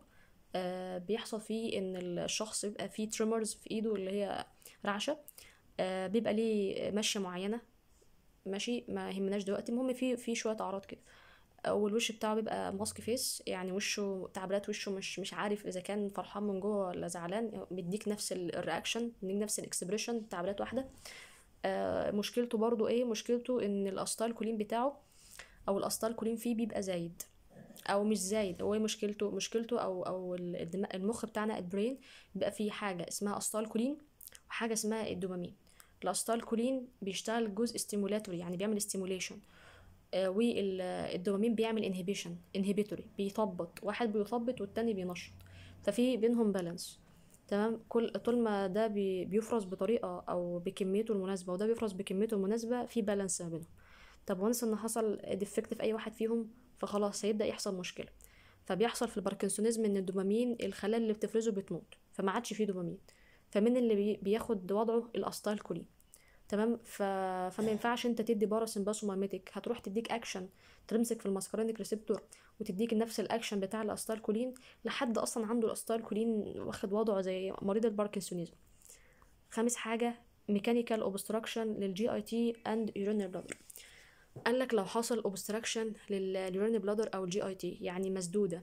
[SPEAKER 1] آه، بيحصل فيه ان الشخص بيبقى فيه تريمرز في ايده اللي هي رعشه آه، بيبقى ليه مشيه معينه ماشي ما يهمناش دلوقتي المهم في في شويه اعراض كده والوش بتاعه بيبقى ماسك فيس يعني وشه تعبيرات وشه مش مش عارف اذا كان فرحان من جوه ولا زعلان بيديك نفس الرياكشن بيديك نفس الاكسبريشن تعبيرات واحده آه، مشكلته برضو ايه مشكلته ان كولين بتاعه او كولين فيه بيبقى زايد او مش زايد هو إيه مشكلته مشكلته او او المخ بتاعنا البرين بيبقى فيه حاجه اسمها كولين وحاجه اسمها الدوبامين كولين بيشتغل جزء ستيمولاتوري يعني بيعمل ستيموليشن آه، والدوبامين بيعمل انهبيشن انهبيتوري بيثبط واحد بيثبط والتاني بينشط ففي بينهم بالانس تمام كل طول ما ده بيفرز بطريقه او بكميته المناسبه وده بيفرز بكميته المناسبه في بالانس ما بينهم طب وانس ان حصل ديفكت في اي واحد فيهم فخلاص هيبدا يحصل مشكله فبيحصل في الباركنسونيزم ان الدوبامين الخلايا اللي بتفرزه بتموت فما عادش فيه دوبامين فمن اللي بياخد وضعه الاستايل كولين تمام ف... فما ينفعش انت تدي باراسين باسوماميتك هتروح تديك اكشن تمسك في الماسكارينك ريسبتور وتديك نفس الاكشن بتاع الاستالكولين لحد اصلا عنده الاستالكولين واخد وضعه زي مريض الباركنسونيزم خامس حاجه ميكانيكال اوبستراكشن للجي اي تي اند يورينري بلادر قال لك لو حصل اوبستراكشن لليورينري بلادر او الجي اي تي يعني مسدوده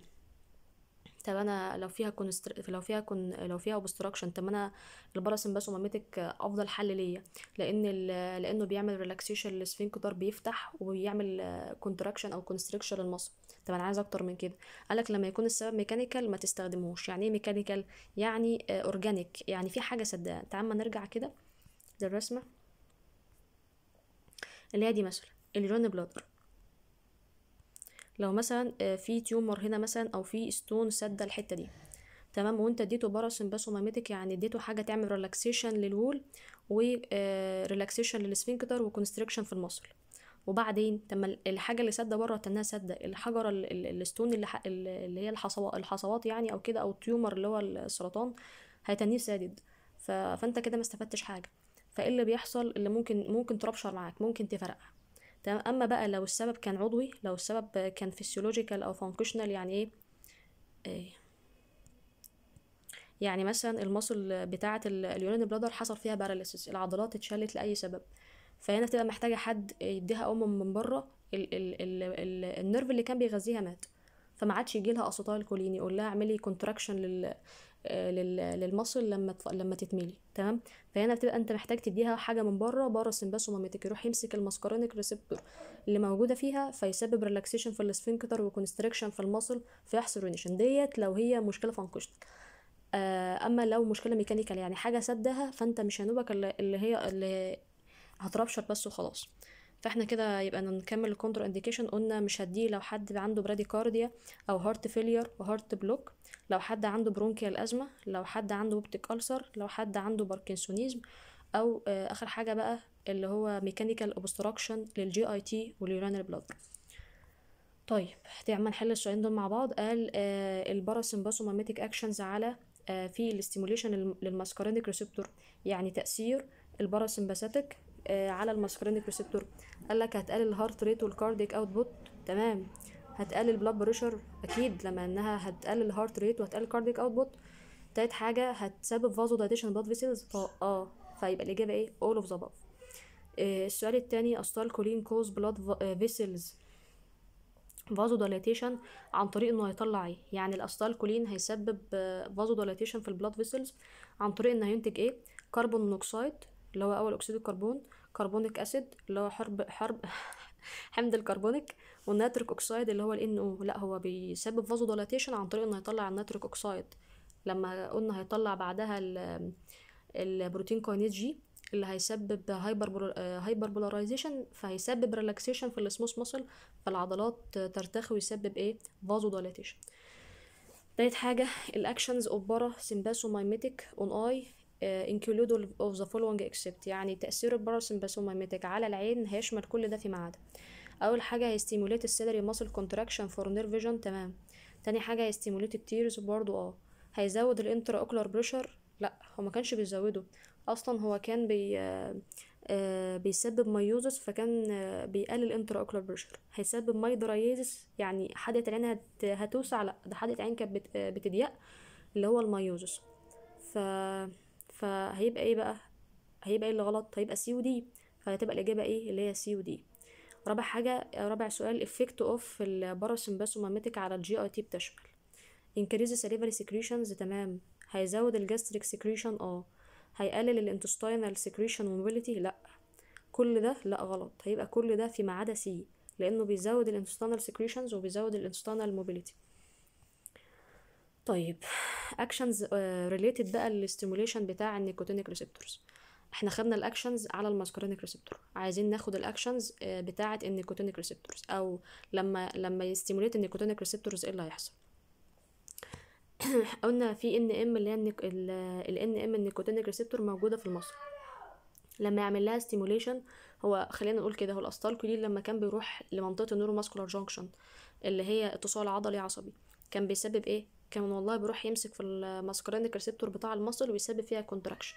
[SPEAKER 1] طب انا لو فيها كونستر... لو فيها كون... لو فيها اوبستراكشن طب انا الباراسم افضل حل ليا لان ال... لانه بيعمل ريلاكسيشن للسفنكتر بيفتح وبيعمل كونتراكشن او كونستريكشن للمصر طب انا عايز اكتر من كده قالك لما يكون السبب ميكانيكال ما تستخدموش يعني ايه ميكانيكال يعني اورجانيك آه، يعني في حاجه صدقها تعال ما نرجع كده للرسمه اللي هي دي مثلا الجون بلادر لو مثلا آه، في تيومر هنا مثلا او في ستون سد الحته دي تمام وانت اديته باراسمباسوماميتك يعني اديته حاجه تعمل ريلاكسيشن للول وريلاكسيشن للسفنكتر وكونستريكشن في المصل وبعدين تم الحاجه اللي سد بره تنها سد الحجره الستون اللي, اللي هي الحصوات الحصوات يعني او كده او التيومر اللي هو السرطان هيتنيه سادد فانت كده ما استفدتش حاجه فايه اللي بيحصل اللي ممكن ممكن تربشر معاك ممكن تفرقع اما بقى لو السبب كان عضوي لو السبب كان فيسيولوجيكال او فانكشنال يعني إيه؟, ايه, يعني مثلا المصل بتاعة اليورين بلادر حصل فيها باراليسيس العضلات اتشلت لأي سبب فهنا تبقى محتاجة حد يديها أم من بره ال ال ال ال النرف اللي كان بيغذيها مات فما عادش يجيلها اسيتايل كولين يقول لها اعملي كونتراكشن لل للمصل لما لما تتملي تمام فهنا بتبقى انت محتاج تديها حاجه من بره بره السمباس ماميتك يروح يمسك الماسكارونيك ريسبتور اللي موجوده فيها فيسبب ريلاكسيشن في الاسفنكتر وكونستريكشن في المصل فيحصل رونيشن ديت لو هي مشكله في آه، اما لو مشكله ميكانيكال يعني حاجه سدها فانت مش هنوبك اللي هي اللي هتربشر بس وخلاص فاحنا كده يبقى نكمل الكونتر انديكيشن قلنا مش هديه لو حد عنده كارديا او هارت فيلير وهارت بلوك لو حد عنده برونكيال ازمه لو حد عنده بوبتيك السر لو حد عنده باركنسونيزم او آه، اخر حاجه بقى اللي هو ميكانيكال اوبستراكشن للجي اي تي واليورانال بلادر طيب تعمل نحل السؤالين دول مع بعض قال آه الباراسمباسوماميتيك اكشنز على آه في الاستيموليشن للماسكارينيك ريسبتور يعني تاثير الباراسمباثيك آه، على الماسكرينيك ريسبتور قال لك هتقلل الهارت ريت والكارديك اوتبوت تمام هتقلل البلاد بريشر اكيد لما انها هتقلل الهارت ريت وهتقلل الكارديك اوتبوت تالت حاجه هتسبب فازو دايتيشن بلاد فيسلز اه فيبقى الاجابه ايه اول اوف ذا السؤال التاني اصلا كولين كوز بلاد فيسلز فازو دايليتيشن عن طريق انه هيطلع ايه يعني الاستالكولين هيسبب فازو آه، دايليتيشن في البلاد فيسلز عن طريق انه هينتج ايه كربون مونوكسيد اللي هو اول اكسيد الكربون كربونيك اسيد اللي هو حرب حرب حمض الكربونيك والنيتريك اوكسيد اللي هو ال NO لا هو بيسبب فازوديلاتيشن عن طريق انه يطلع النيتريك اوكسيد لما قلنا هيطلع بعدها البروتين كوينيت جي اللي هيسبب هايبر هايبر بولاريزيشن فهيسبب ريلاكسيشن في السموث ماسل فالعضلات ترتخي ويسبب ايه فازو فازوديلاتيشن تالت حاجة الأكشنز اوف برا مايميتيك اون اي انكلود اوف ذا فولوينج اكسبت يعني تأثير الباراسمباسوميميتك على العين هيشمل كل ده فيما عدا أول حاجة هيستيموليت السيلري ماسل كونتراكشن فور نير فيجن تمام تاني حاجة هيستيموليت التيرز برضو اه هيزود الانترا اوكلر بريشر لا هو ما كانش بيزوده اصلا هو كان بي آه, آه، بيسبب مايوزس فكان آه بيقلل انترا اوكلر بريشر هيسبب مايدرايزس يعني حدقة العين هتوسع لا ده حدقة العين كانت آه، بتضيق اللي هو المايوزس ف فهيبقى ايه بقى هيبقى ايه اللي غلط هيبقى سي ودي فهتبقى الاجابه ايه اللي هي سي ودي رابع حاجه رابع سؤال افكت اوف الباراسمباسوماميتك على الجي اي تي بتشمل increase salivary secretions تمام هيزود الجاستريك سكريشن اه هيقلل الانتستينال سكريشن موبيليتي لا كل ده لا غلط هيبقى كل ده فيما عدا سي لانه بيزود الانتستينال سكريشنز وبيزود الانتستينال موبيليتي طيب اكشنز آه، ريليتد بقى للاستيموليشن بتاع النيكوتينيك ريسبتورز احنا خدنا الاكشنز على الماسكرينيك ريسبتور عايزين ناخد الاكشنز بتاعه النيكوتينيك ريسبتورز او لما لما يستيموليت النيكوتينيك ريسبتورز ايه اللي هيحصل قلنا في ان ام اللي هي الان ام النيكوتينيك ريسبتور موجوده في المصر لما يعمل لها ستيموليشن هو خلينا نقول كده هو الاسطالكولين لما كان بيروح لمنطقه النورو ماسكولار جانكشن اللي هي اتصال عضلي عصبي كان بيسبب ايه كان والله بيروح يمسك في الماسكرينيك ريسبتور بتاع المصل ويسبب فيها كونتراكشن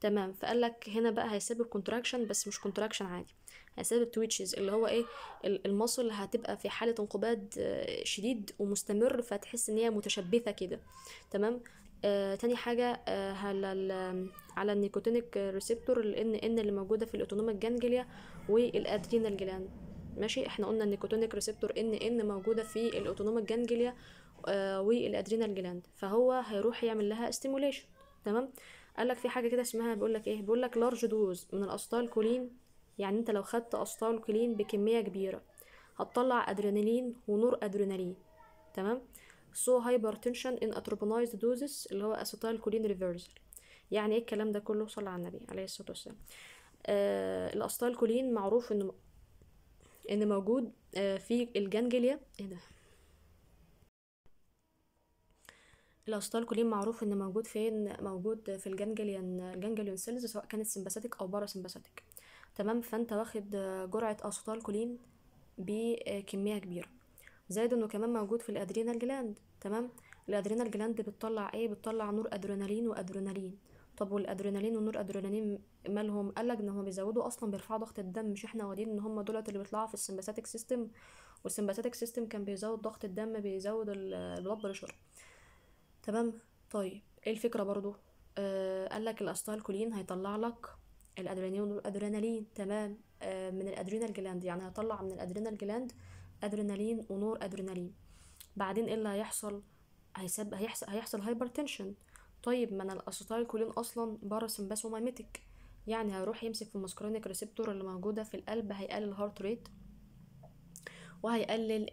[SPEAKER 1] تمام فقال لك هنا بقى هيسبب كونتراكشن بس مش كونتراكشن عادي هيسبب تويتشز اللي هو ايه المصل هتبقى في حاله انقباض آه، شديد ومستمر فتحس ان هي متشبثه كده تمام آه تاني حاجه آه على النيكوتينيك ريسبتور الان ان اللي موجوده في الاوتونوميك جانجليا والادرينال جلاند ماشي احنا قلنا النيكوتينيك ريسبتور ان ان موجوده في الاوتونوميك جانجليا آه، والادرينال جلاند فهو هيروح يعمل لها استيموليشن تمام قال لك في حاجه كده اسمها بيقول لك ايه بيقول لك لارج دوز من كولين يعني انت لو خدت كولين بكميه كبيره هتطلع ادرينالين ونور ادرينالين تمام سو هايبر تنشن ان اتروبونايزد دوزز اللي هو كولين ريفرس يعني ايه الكلام ده كله صلى على النبي عليه الصلاه والسلام آه كولين معروف انه ان موجود آه في الجنجليا ايه ده الاستالكولين معروف ان موجود فين موجود في الجنجليان الجنجليون سيلز سواء كانت سمباثيك او سمباثيك تمام فانت واخد جرعه استالكولين بكميه كبيره زائد انه كمان موجود في الادرينال جلاند تمام الادرينال جلاند بتطلع ايه بتطلع نور ادرينالين وادرينالين طب والادرينالين والنور ادرينالين مالهم قالك ان هم بيزودوا اصلا بيرفعوا ضغط الدم مش احنا واخدين ان هم دولت اللي بيطلعوا في السمباثيك سيستم والسمباثيك سيستم كان بيزود ضغط الدم بيزود البلاد بريشر تمام طيب ايه الفكره برضو آه قال لك كولين هيطلع لك الادرينالين والادرينالين تمام آه من الادرينال جلاند يعني هيطلع من الادرينال جلاند ادرينالين ونور ادرينالين بعدين ايه اللي هيحصل هيسب هيحصل هيحصل هايبرتنشن طيب ما انا كولين اصلا باراسمباسوميميتك يعني هيروح يمسك في المسكرينيك ريسبتور اللي موجوده في القلب هيقلل الهارت ريت وهيقلل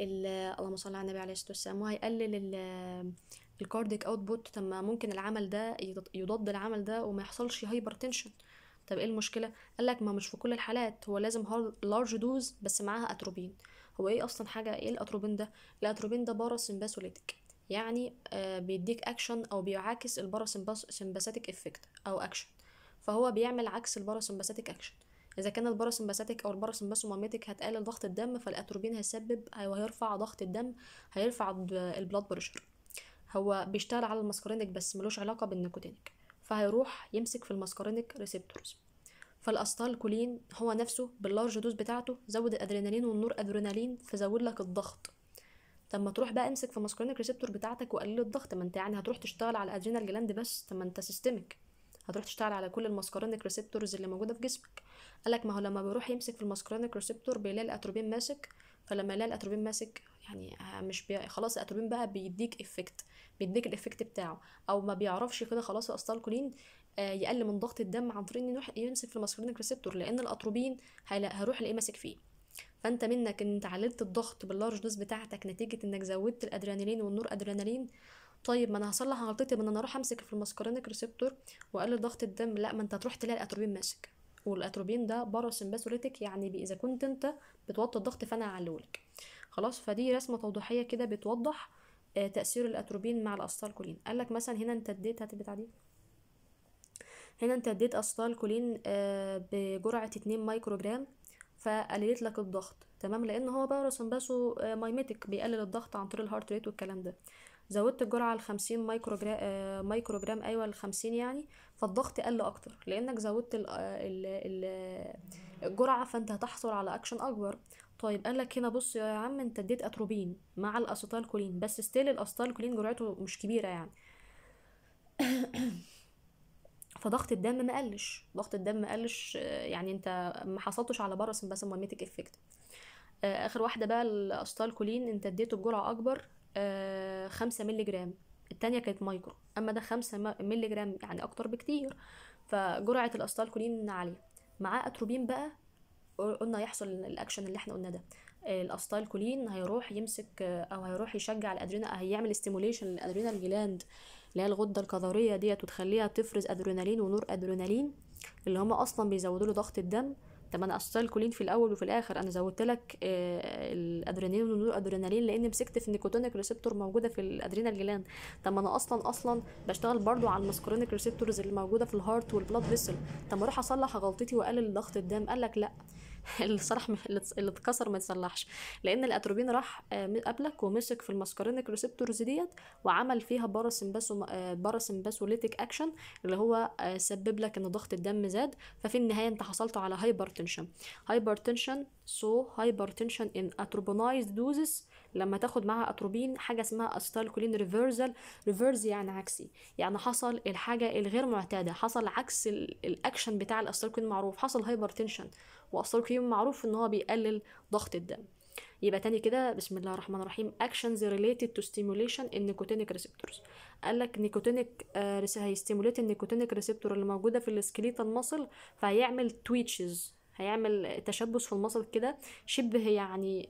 [SPEAKER 1] اللهم صل على النبي عليه الصلاه والسلام وهيقلل الكارديك اوتبوت طب ما ممكن العمل ده يضاد العمل ده وما يحصلش هايبر تنشن طب ايه المشكله قال لك ما مش في كل الحالات هو لازم لارج دوز بس معاها اتروبين هو ايه اصلا حاجه ايه الاتروبين ده الاتروبين ده باراسمباثوليتيك يعني آه بيديك اكشن او بيعاكس الباراسمباثيك افكت او اكشن فهو بيعمل عكس الباراسمباثيك اكشن اذا كان الباراسمباثيك او الباراسمباسوماميتيك هتقلل ضغط الدم فالاتروبين هيسبب وهيرفع ضغط الدم هيرفع البلاد بريشر هو بيشتغل على الماسكارينك بس ملوش علاقه بالنيكوتينك فهيروح يمسك في الماسكارينك ريسبتورز فالاستالكولين هو نفسه باللارج دوز بتاعته زود الادرينالين والنور ادرينالين فزود لك الضغط طب ما تروح بقى امسك في الماسكارينك ريسبتور بتاعتك وقلل الضغط ما انت يعني هتروح تشتغل على الادرينال جلاند بس طب ما انت سيستمك هتروح تشتغل على كل الماسكارينك ريسبتورز اللي موجوده في جسمك قالك ما هو لما بيروح يمسك في الماسكارينك ريسبتور بيلاقي الاتروبين ماسك فلما يلاقي الاتروبين ماسك يعني آه، مش بي... خلاص الاتروبين بقى بيديك افكت بيديك الافكت بتاعه او ما بيعرفش كده خلاص الاستالكولين آه، يقل من ضغط الدم عن طريق انه يمسك في الماسكولينيك ريسبتور لان الاتروبين هيروح لايه ماسك فيه فانت منك ان انت عللت الضغط باللارج دوز بتاعتك نتيجه انك زودت الادرينالين والنور ادرينالين طيب ما انا هصلح غلطتي طيب، ان انا اروح امسك في الماسكولينك ريسبتور واقلل ضغط الدم لا ما انت هتروح تلاقي الاتروبين ماسك والاتروبين ده باراسمباثوليتيك يعني اذا كنت انت بتوطي الضغط فانا هعلولك خلاص فدي رسمه توضيحيه كده بتوضح آه، تاثير الاتروبين مع كولين قال لك مثلا هنا انت اديت هات البتاع هنا انت اديت كولين آه، بجرعه 2 مايكرو جرام فقللت لك الضغط تمام لان هو بقى باسو آه، مايميتك بيقلل الضغط عن طريق الهارت ريت والكلام ده زودت الجرعه ل 50 مايكرو جرام مايكرو جرام ايوه ل 50 يعني فالضغط قل اكتر لانك زودت ال ال الجرعه فانت هتحصل على اكشن اكبر طيب قال لك هنا بص يا عم انت اديت اتروبين مع كولين بس ستيل كولين جرعته مش كبيره يعني فضغط الدم ما قلش ضغط الدم ما قلش آه، يعني انت ما حصلتش على بره بس ميميتيك افكت آه، اخر واحده بقى كولين انت اديته بجرعه اكبر آه، خمسة مللي جرام التانية كانت مايكرو اما ده خمسة مللي جرام يعني اكتر بكتير فجرعه الاسيتالكولين عاليه معاه اتروبين بقى قلنا يحصل الاكشن اللي احنا قلنا ده آه، الاستايل كولين هيروح يمسك آه، او هيروح يشجع الادرينال هيعمل ستيموليشن للادرينال جلاند اللي هي الغده الكظريه ديت وتخليها تفرز ادرينالين ونور ادرينالين اللي هما اصلا بيزودوا له ضغط الدم طب انا استايل كولين في الاول وفي الاخر انا زودت لك آه، الادرينالين والنور ادرينالين لان مسكت في النيكوتينيك ريسبتور موجوده في الادرينال جلاند طب ما انا اصلا اصلا بشتغل برضو على المسكرونيك ريسبتورز اللي موجوده في الهارت والبلاد فيسل طب ما اروح اصلح غلطتي واقلل ضغط الدم قال لك لا اللي اللي اتكسر ما يتصلحش لان الاتروبين راح آه، قبلك ومسك في المسكرينيك ريسبتورز ديت وعمل فيها باراسمباسو آه، باراسمباسوليتيك اكشن اللي هو آه، سبب لك ان ضغط الدم زاد ففي النهايه انت حصلت على هايبرتنشن هايبرتنشن سو هايبرتنشن ان اتروبونايزد دوزز لما تاخد معاها اتروبين حاجه اسمها استالكولين ريفرزال ريفرز يعني عكسي يعني حصل الحاجه الغير معتاده حصل عكس الاكشن بتاع الاستالكولين معروف حصل هايبرتنشن واصلا كريم معروف ان هو بيقلل ضغط الدم يبقى تاني كده بسم الله الرحمن الرحيم actions related to stimulation in nicotinic receptors قال لك نيكوتينيك آه، هيستيموليت النيكوتينيك ريسبتور اللي موجوده في السكليتال المصل فهيعمل تويتشز هيعمل تشبث في المصل كده شبه يعني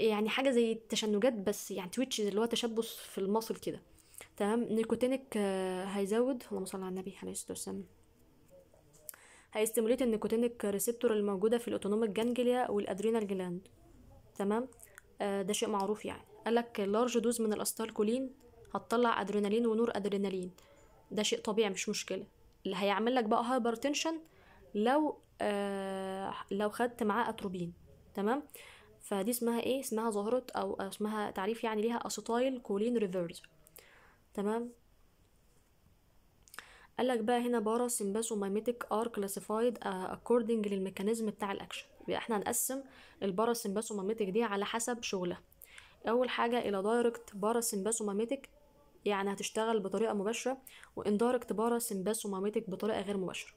[SPEAKER 1] يعني حاجه زي التشنجات بس يعني تويتشز اللي هو تشبث في المصل كده تمام نيكوتينيك آه، هيزود اللهم صل على النبي عليه الصلاه والسلام هيستيموليت النيكوتينيك ريسبتور الموجودة في الأوتونوميك جانجليا والأدرينال جلاند تمام آه ده شيء معروف يعني قالك لارج دوز من الأستالكولين هتطلع أدرينالين ونور أدرينالين ده شيء طبيعي مش مشكلة اللي هيعمل لك بقى هايبرتنشن لو آه لو خدت معاه أتروبين تمام فدي اسمها ايه اسمها ظاهرة او اسمها تعريف يعني ليها اسيتايل كولين ريفيرز تمام قال لك بقى هنا بارا سيمباس ميميتك ار كلاسيفايد اكوردنج للميكانيزم بتاع الاكشن يبقى احنا هنقسم البارا سيمباس ميميتك دي على حسب شغلها اول حاجه الى دايركت بارا سيمباس ميميتك يعني هتشتغل بطريقه مباشره واندايركت بارا سيمباس ميميتك بطريقه غير مباشره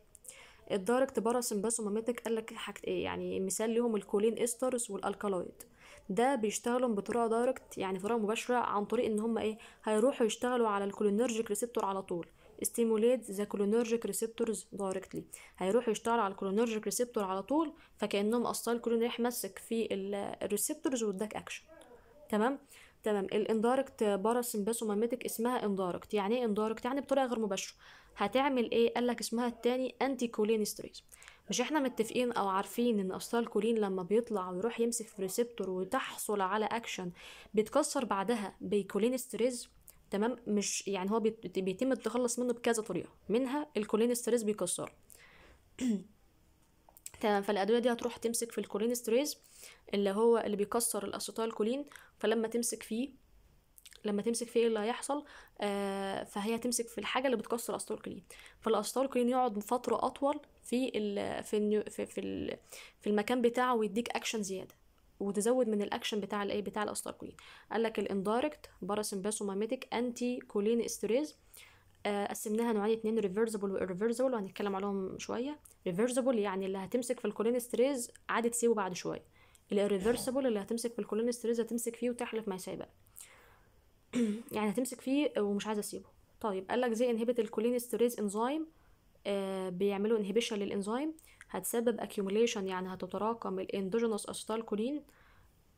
[SPEAKER 1] الدايركت بارا سيمباس ميميتك قال لك حاجه ايه يعني مثال ليهم الكولين استرز والالكالويد ده بيشتغلوا بطريقه دايركت يعني طريقه مباشره عن طريق ان هم ايه هيروحوا يشتغلوا على الكولينرجيك ريسبتور على طول stimulate the cholinergic receptors directly هيروح يشتغل على الcholinergic ريسبتور على طول فكأنه مقصر الكولين رايح ماسك في الريسبتورز واداك اكشن تمام تمام الاندايركت باراسمباسوماميتك اسمها اندايركت يعني ايه اندايركت يعني بطريقه غير مباشره هتعمل ايه قال لك اسمها الثاني انتي كولينستريز مش احنا متفقين او عارفين ان اصلا الكولين لما بيطلع ويروح يمسك في ريسبتور وتحصل على اكشن بيتكسر بعدها بكولينستريز تمام مش يعني هو بيتم التخلص منه بكذا طريقه منها الكولينستريز بيكسره تمام فالادويه دي هتروح تمسك في الكولينستريز اللي هو اللي بيكسر الاسيتالكولين فلما تمسك فيه لما تمسك فيه ايه اللي هيحصل آه فهي تمسك في الحاجه اللي بتكسر الاسيتالكولين فالاسيتالكولين يقعد فتره اطول في ال في في, في المكان بتاعه ويديك اكشن زياده وتزود من الاكشن بتاع الايه بتاع الاستاركولين قال لك الاندايركت باراسمباسوماميتيك انتي كولين استريز قسمناها نوعين اتنين ريفرسبل واريفرسبل وهنتكلم عليهم شويه ريفرسبل يعني اللي هتمسك في الكولين استريز عادي تسيبه بعد شويه الريفرسبل اللي هتمسك في الكولين استريز هتمسك فيه وتحلف ما يسيبها يعني هتمسك فيه ومش عايزه اسيبه طيب قال لك زي انهبت الكولين استريز انزايم آه بيعملوا انهبيشن للانزايم هتسبب accumulation يعني هتتراكم الاندوجينوس استالكولين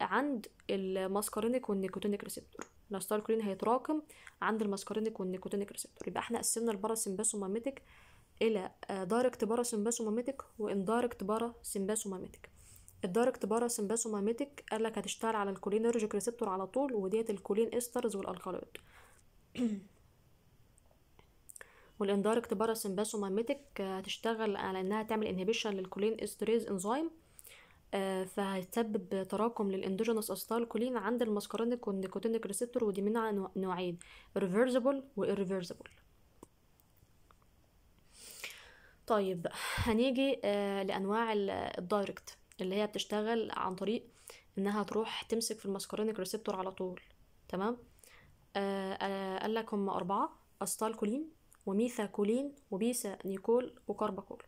[SPEAKER 1] عند الماسكارينيك والنيكوتينيك ريسبتور الاستالكولين هيتراكم عند الماسكارينيك والنيكوتينيك ريسبتور يبقى احنا قسمنا الباراسمباسوماميتك الى دايركت باراسمباسوماميتك واندايركت باراسمباسوماميتك الدايركت باراسمباسوماميتك قال لك هتشتغل على الكولينرجيك ريسبتور على طول وديت الكولين استرز والالكالويد والاندايركت باراسمباثومايميتك هتشتغل آه، على انها تعمل انهبيشن للكولين استريز انزيم فهتسبب تراكم للاندوجينوس كولين عند الماسكارينيك والنيكوتينيك ريسبتور ودي منها نوعين ريفرسيبل وإيرفيرسبل طيب هنيجي آه، لانواع الدايركت اللي هي بتشتغل عن طريق انها تروح تمسك في الماسكارينيك ريسبتور على طول تمام آه، قال لك هم اربعه كولين وميثا كولين وبيسا نيكول وكارباكول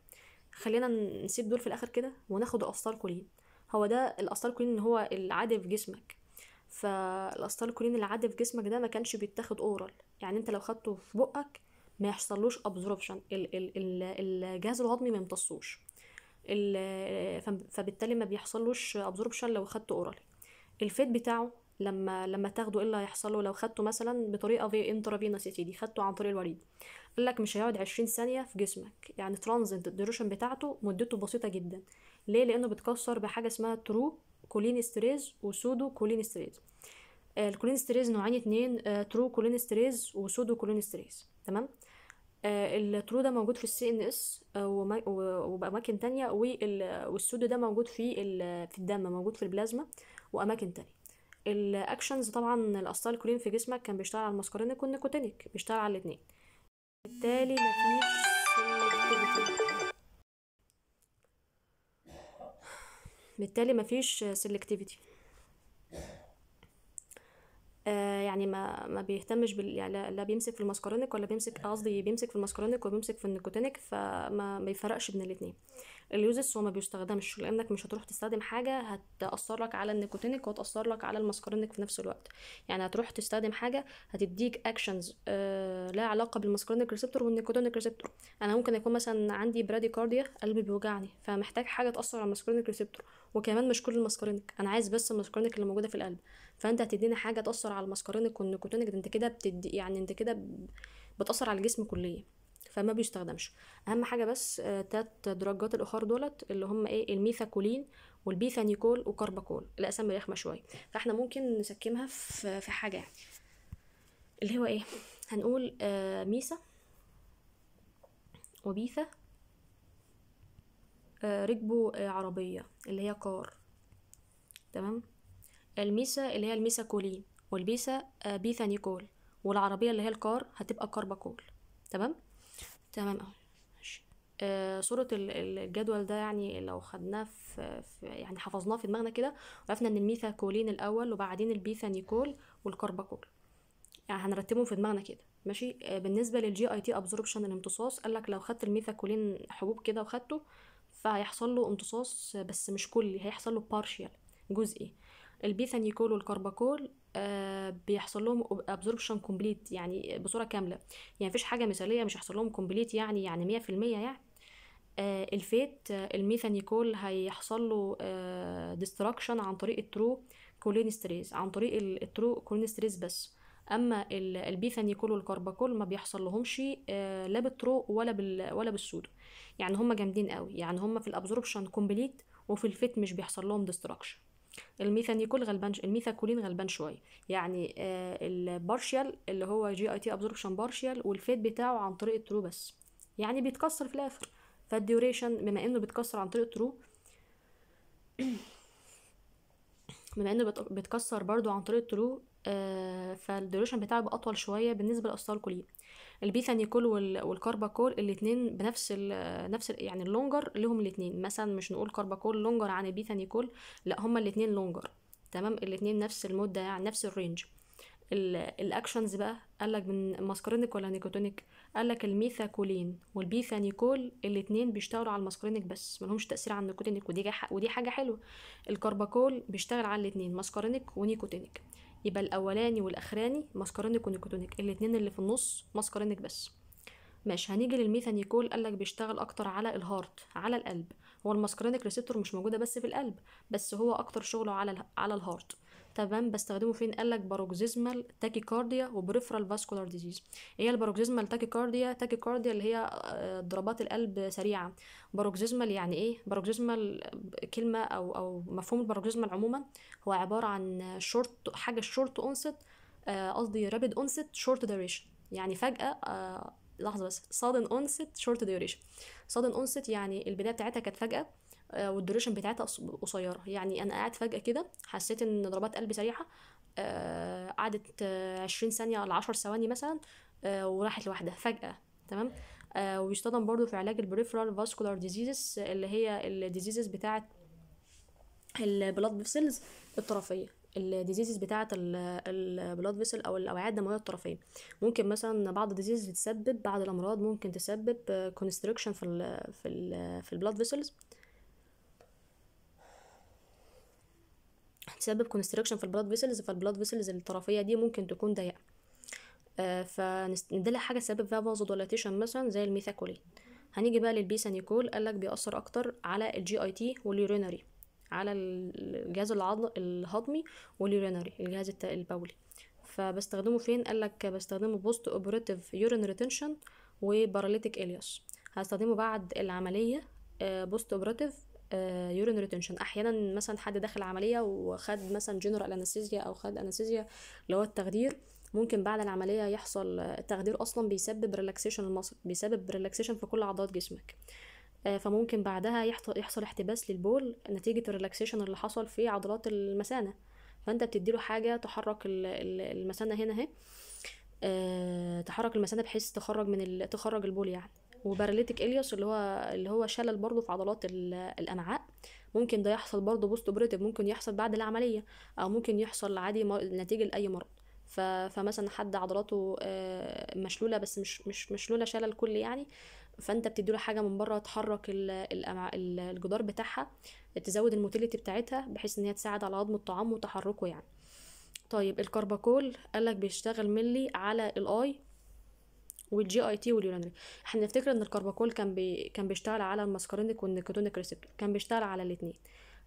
[SPEAKER 1] خلينا نسيب دول في الاخر كده وناخد كولين هو ده كولين اللي هو العادي في جسمك فالاسطركولين اللي عادي في جسمك ده ما كانش بيتاخد اورال يعني انت لو خدته في بقك ما يحصلوش ابزوربشن الجهاز الهضمي ما يمتصوش فبالتالي ما بيحصلوش ابزوربشن لو خدته اورال الفيت بتاعه لما لما تاخده ايه اللي هيحصل لو خدته مثلا بطريقه في انترافينوس يا سيدي خدته عن طريق الوريد قال لك مش هيقعد عشرين ثانيه في جسمك يعني ترانزنت الدوريشن بتاعته مدته بسيطه جدا ليه لانه بتكسر بحاجه اسمها ترو كولينستريز وسودو كولينستريز الكولينستريز نوعين اتنين ترو كولينستريز وسودو كولينستريز تمام آه، الترو ده موجود في السي ان اس واماكن تانية والسودو ده موجود في في الدم موجود في البلازما واماكن تانية الاكشنز طبعا الاستال كولين في جسمك كان بيشتغل على المسكرين الكونيكوتينيك بيشتغل على الاثنين بالتالي مفيش selectivity بالتالي مفيش selectivity يعني ما ما بيهتمش بال يعني لا بيمسك في الماسكارونيك ولا بيمسك قصدي بيمسك في الماسكارونيك وبيمسك في النيكوتينيك فما ما بيفرقش بين الاثنين اليوزس هو ما بيستخدمش لانك مش هتروح تستخدم حاجه هتاثر لك على النيكوتينيك وتاثر لك على الماسكارونيك في نفس الوقت يعني هتروح تستخدم حاجه هتديك اكشنز آه، لا علاقه بالماسكارونيك ريسبتور والنيكوتينيك ريسبتور انا ممكن يكون مثلا عندي براديكارديا قلبي بيوجعني فمحتاج حاجه تاثر على الماسكارونيك ريسبتور وكمان مش كل الماسكارونيك انا عايز بس الماسكارونيك اللي موجوده في القلب فانت هتدينا حاجه تاثر على المسكرين الكونكوتونيك انت كده بتدي يعني انت كده بتاثر على الجسم كليا فما بيستخدمش اهم حاجه بس آه، تلات درجات الاخر دولت اللي هم ايه الميثاكولين والبيثانيكول وكارباكول الاسامي رخمه شويه فاحنا ممكن نسكمها في في حاجه يعني اللي هو ايه هنقول آه ميسا وبيثا آه ركبوا آه عربيه اللي هي كار تمام الميسا اللي هي الميسا كولين والبيسا آه، بيثا نيكول والعربية اللي هي الكار هتبقى كارباكول تمام تمام اهو آه، صورة الجدول ده يعني لو خدناه في, يعني حفظناه في دماغنا كده وعرفنا ان الميثا كولين الاول وبعدين البيثا نيكول والكارباكول يعني هنرتبهم في دماغنا كده ماشي آه، بالنسبه للجي اي تي ابزوربشن الامتصاص قال لك لو خدت الميثاكولين حبوب كده وخدته فهيحصل له امتصاص بس مش كلي هيحصل له بارشيال جزئي البيثانيكول والكارباكول آه، بيحصل لهم ابزوربشن كومبليت يعني بصوره كامله يعني مفيش حاجه مثاليه مش هيحصل لهم كومبليت يعني يعني 100% يعني آه، الفيت آه، الميثانيكول هيحصل له ديستراكشن عن طريق الترو كولينستريز عن طريق الترو كولينستريز بس اما البيثانيكول والكارباكول ما بيحصل لهمش لا بالترو ولا بال ولا بالسودو يعني هما جامدين قوي يعني هما في الابزوربشن كومبليت وفي الفيت مش بيحصل لهم ديستراكشن الميثانيكول غلبان الميثاكولين غلبان شويه يعني آه، البارشيال اللي هو جي اي تي ابزوربشن بارشيال والفيت بتاعه عن طريق الترو بس يعني بيتكسر في الاخر فالديوريشن بما انه بيتكسر عن طريق الترو بما انه بيتكسر برضو عن طريق الترو آه، فالديوريشن بتاعه بيبقى اطول شويه بالنسبه للاستالكولين البيثانيكول والكارباكول الاثنين بنفس ال نفس ال يعني اللونجر لهم الاثنين مثلا مش نقول كارباكول لونجر عن البيثانيكول لا هما الاثنين لونجر تمام الاثنين نفس المده يعني نفس الرينج الاكشنز بقى قال لك من ماسكرينيك ولا نيكوتونيك قال لك الميثاكولين والبيثانيكول الاثنين بيشتغلوا على الماسكرينيك بس ملهمش تاثير على النيكوتينيك ودي ودي حاجه حلوه الكارباكول بيشتغل على الاثنين ماسكرينيك ونيكوتينيك يبقى الاولاني والاخراني ماسكارينيك ونيكوتونيك الاثنين اللي في النص ماسكارينيك بس ماشي هنيجي للميثانيكول قالك بيشتغل اكتر على الهارت على القلب هو الماسكارينيك ريسبتور مش موجوده بس في القلب بس هو اكتر شغله على على الهارت تمام بستخدمه فين قال لك باروكزيزمال تاكيكارديا وبريفرال فاسكولار ديزيز ايه الباروكزيزمال تاكيكارديا تاكيكارديا اللي هي آه، ضربات القلب سريعه باروكزيزمال يعني ايه باروكزيزمال كلمه او او مفهوم الباروكزيزمال عموما هو عباره عن شورت حاجه شورت اونست آه، قصدي رابيد اونست شورت دايريشن يعني فجاه آه، لحظه بس صادن اونست شورت ديوريشن صادن اونست يعني البدايه بتاعتها كانت فجاه آه، والدوريشن بتاعتها قصيره يعني انا قاعد فجاه كده حسيت ان ضربات قلبي سريعه آه، قعدت 20 ثانيه ولا 10 ثواني مثلا آه، وراحت لوحدها فجاه تمام ويستخدم برضو في علاج البريفرال فاسكولار ديزيزز اللي هي الديزيزز بتاعه البلاد فيسلز الطرفيه الديزيزز بتاعه البلاد فيسل او الاوعيه الدمويه الطرفيه ممكن مثلا بعض الديزيز بتسبب بعض الامراض ممكن تسبب كونستريكشن في الـ في الـ في البلاد فيسلز هتسبب كونستركشن في البلاد فيسلز فالبلاد فيسلز الطرفيه دي ممكن تكون ضيقه آه، فندلها حاجه تسبب فيها فازودولاتيشن مثلا زي الميثاكولين هنيجي بقى قال قالك بيأثر اكتر على الجي اي تي واليورينري على الجهاز الهضمي واليورينري الجهاز البولي فبستخدمه فين قالك بستخدمه بوست اوبريتيف يورين ريتنشن وباراليتيك الياس هستخدمه بعد العمليه بوست آه، اوبريتيف يورين آه، ريتنشن احيانا مثلا حد داخل عمليه وخد مثلا جنرال انستيزيا او خد انستيزيا اللي هو التخدير ممكن بعد العمليه يحصل التخدير اصلا بيسبب ريلاكسيشن المصل بيسبب ريلاكسيشن في كل عضلات جسمك آه، فممكن بعدها يحصل احتباس للبول نتيجه الريلاكسيشن اللي حصل في عضلات المثانه فانت بتديله حاجه تحرك المثانه هنا اهي آه، تحرك المثانه بحيث تخرج من تخرج البول يعني وباراليتيك اليوس اللي هو اللي هو شلل برضه في عضلات الامعاء ممكن ده يحصل برضه بوست اوبريتيف ممكن يحصل بعد العمليه او ممكن يحصل عادي نتيجه لاي مرض فمثلا حد عضلاته آه، مشلوله بس مش مش مشلوله شلل كل يعني فانت بتديله حاجه من بره تحرك الجدار بتاعها تزود الموتيليتي بتاعتها بحيث ان هي تساعد على هضم الطعام وتحركه يعني طيب الكرباكول قالك بيشتغل ملي على الاي والجي اي تي واليورينري احنا نفتكر ان الكارباكول كان بي... كان بيشتغل على الماسكارينيك والنيكوتينيك ريسبتور كان بيشتغل على الاثنين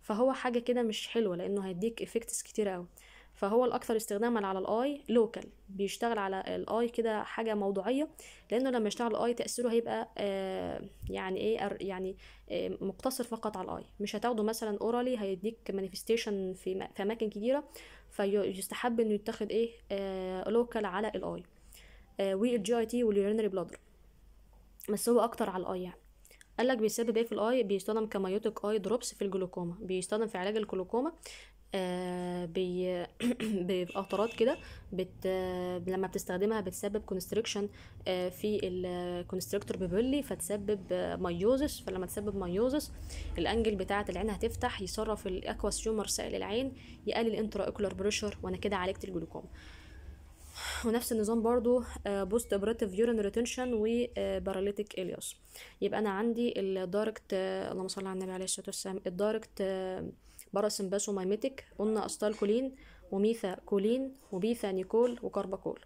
[SPEAKER 1] فهو حاجه كده مش حلوه لانه هيديك افكتس كتير قوي فهو الاكثر استخداما على الاي لوكال بيشتغل على الاي كده حاجه موضوعيه لانه لما يشتغل الاي تاثيره هيبقى آه، يعني ايه يعني آه، مقتصر فقط على الاي مش هتاخده مثلا اورالي هيديك مانيفستيشن في, في اماكن كتيره فيستحب انه يتاخد ايه لوكال آه، على الاي والجي اي تي واليورينري بلادر بس هو اكتر على الاي يعني قالك بيسبب ايه في الاي بيستخدم كمايوتيك اي دروبس في الجلوكوما بيستخدم في علاج الجلوكوما آه بي بقطرات كده بت آه، لما بتستخدمها بتسبب كونستريكشن آه في الكونستريكتور بيبولي فتسبب آه، مايوزس فلما تسبب مايوزس الانجل بتاعه العين هتفتح يصرف الاكواس شومر سائل العين يقلل الانترا اوكولار بريشر وانا كده عالجت الجلوكوما ونفس النظام برضو بوست اوبراتيف يورين ريتنشن وباراليتيك الياس يبقى انا عندي الدايركت آه، اللهم صل على النبي عليه الصلاه والسلام الدايركت آه، باراسمباسو مايميتيك قلنا استالكولين وميثا كولين وبيثا نيكول وكارباكول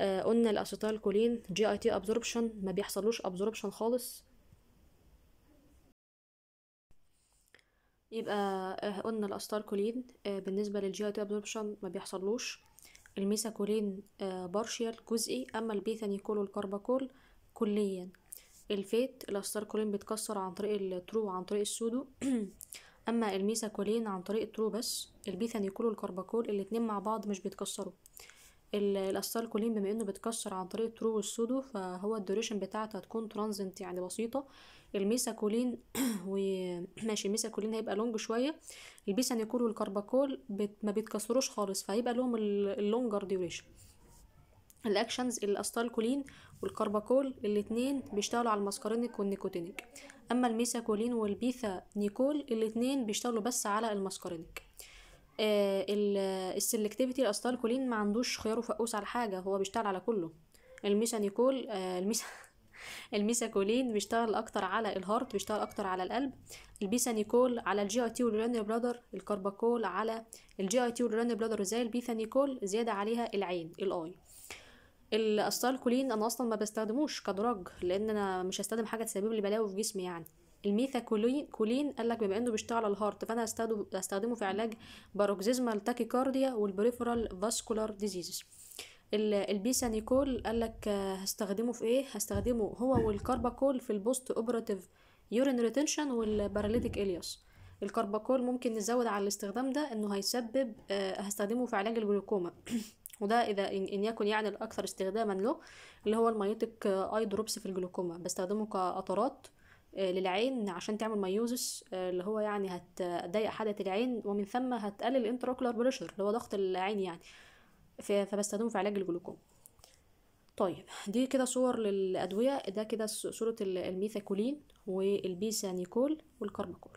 [SPEAKER 1] آه، قلنا الاسيتال كولين جي اي تي ابزوربشن ما بيحصلوش ابزوربشن خالص يبقى قلنا الاستار كولين بالنسبه للجي اي تي ابزوربشن ما بيحصلوش الميثاكولين آه، بارشيال جزئي أما البيتا نيكول والكارباكول كليا الفيت الأستاركولين بيتكسر عن طريق الترو وعن طريق السودو أما الميثاكولين عن طريق الترو بس البيتا نيكول والكارباكول الاتنين مع بعض مش بيتكسروا الأستاركولين بما إنه بيتكسر عن طريق الترو والسودو فهو الدوريشن بتاعته هتكون ترانزنت يعني بسيطة الميساكولين وماشي الميساكولين هيبقى لونج شويه البيسانيكول والكارباكول بت... ما بيتكسروش خالص فهيبقى لهم اللونجر ديوريشن الاكشنز الاستالكولين والكارباكول الاتنين بيشتغلوا على الماسكارينيك والنيكوتينيك اما الميساكولين والبيثا نيكول الاتنين بيشتغلوا بس على الماسكارينيك آه السلكتيفيتي الاستالكولين ما عندوش خيار فقوس على حاجه هو بيشتغل على كله الميسانيكول آه الميسا الميساكولين بيشتغل اكتر على الهارت بيشتغل اكتر على القلب البيسانيكول على الجي اي تي والرن بلادر الكارباكول على الجي اي تي والرن بلادر زي البيثانيكول زياده عليها العين الاي الاستالكولين انا اصلا ما بستخدموش كدرج لان انا مش هستخدم حاجه تسبب لي بلاوي في جسمي يعني الميثاكولين كولين قال لك بما انه بيشتغل على الهارت فانا هستخدمه في علاج باروكسيزمال تاكيكارديا والبريفرال فاسكولار ديزيزز البيسا نيكول قال لك آه، هستخدمه في ايه هستخدمه هو والكارباكول في البوست اوبراتيف يورين ريتنشن والباراليتيك الياس الكارباكول ممكن نزود على الاستخدام ده انه هيسبب آه، هستخدمه في علاج الجلوكوما وده اذا ان يكن يعني الاكثر استخداما له اللي هو الميوتيك اي آه، دروبس في الجلوكوما بستخدمه كقطرات للعين عشان تعمل مايوزس اللي هو يعني هتضيق حدقة العين ومن ثم هتقلل الانتراكولار بريشر اللي هو ضغط العين يعني فبستخدمه في علاج الجلوكوم طيب دي كده صور للأدوية ده كده صورة الميثاكولين والبيسانيكول والكارماكول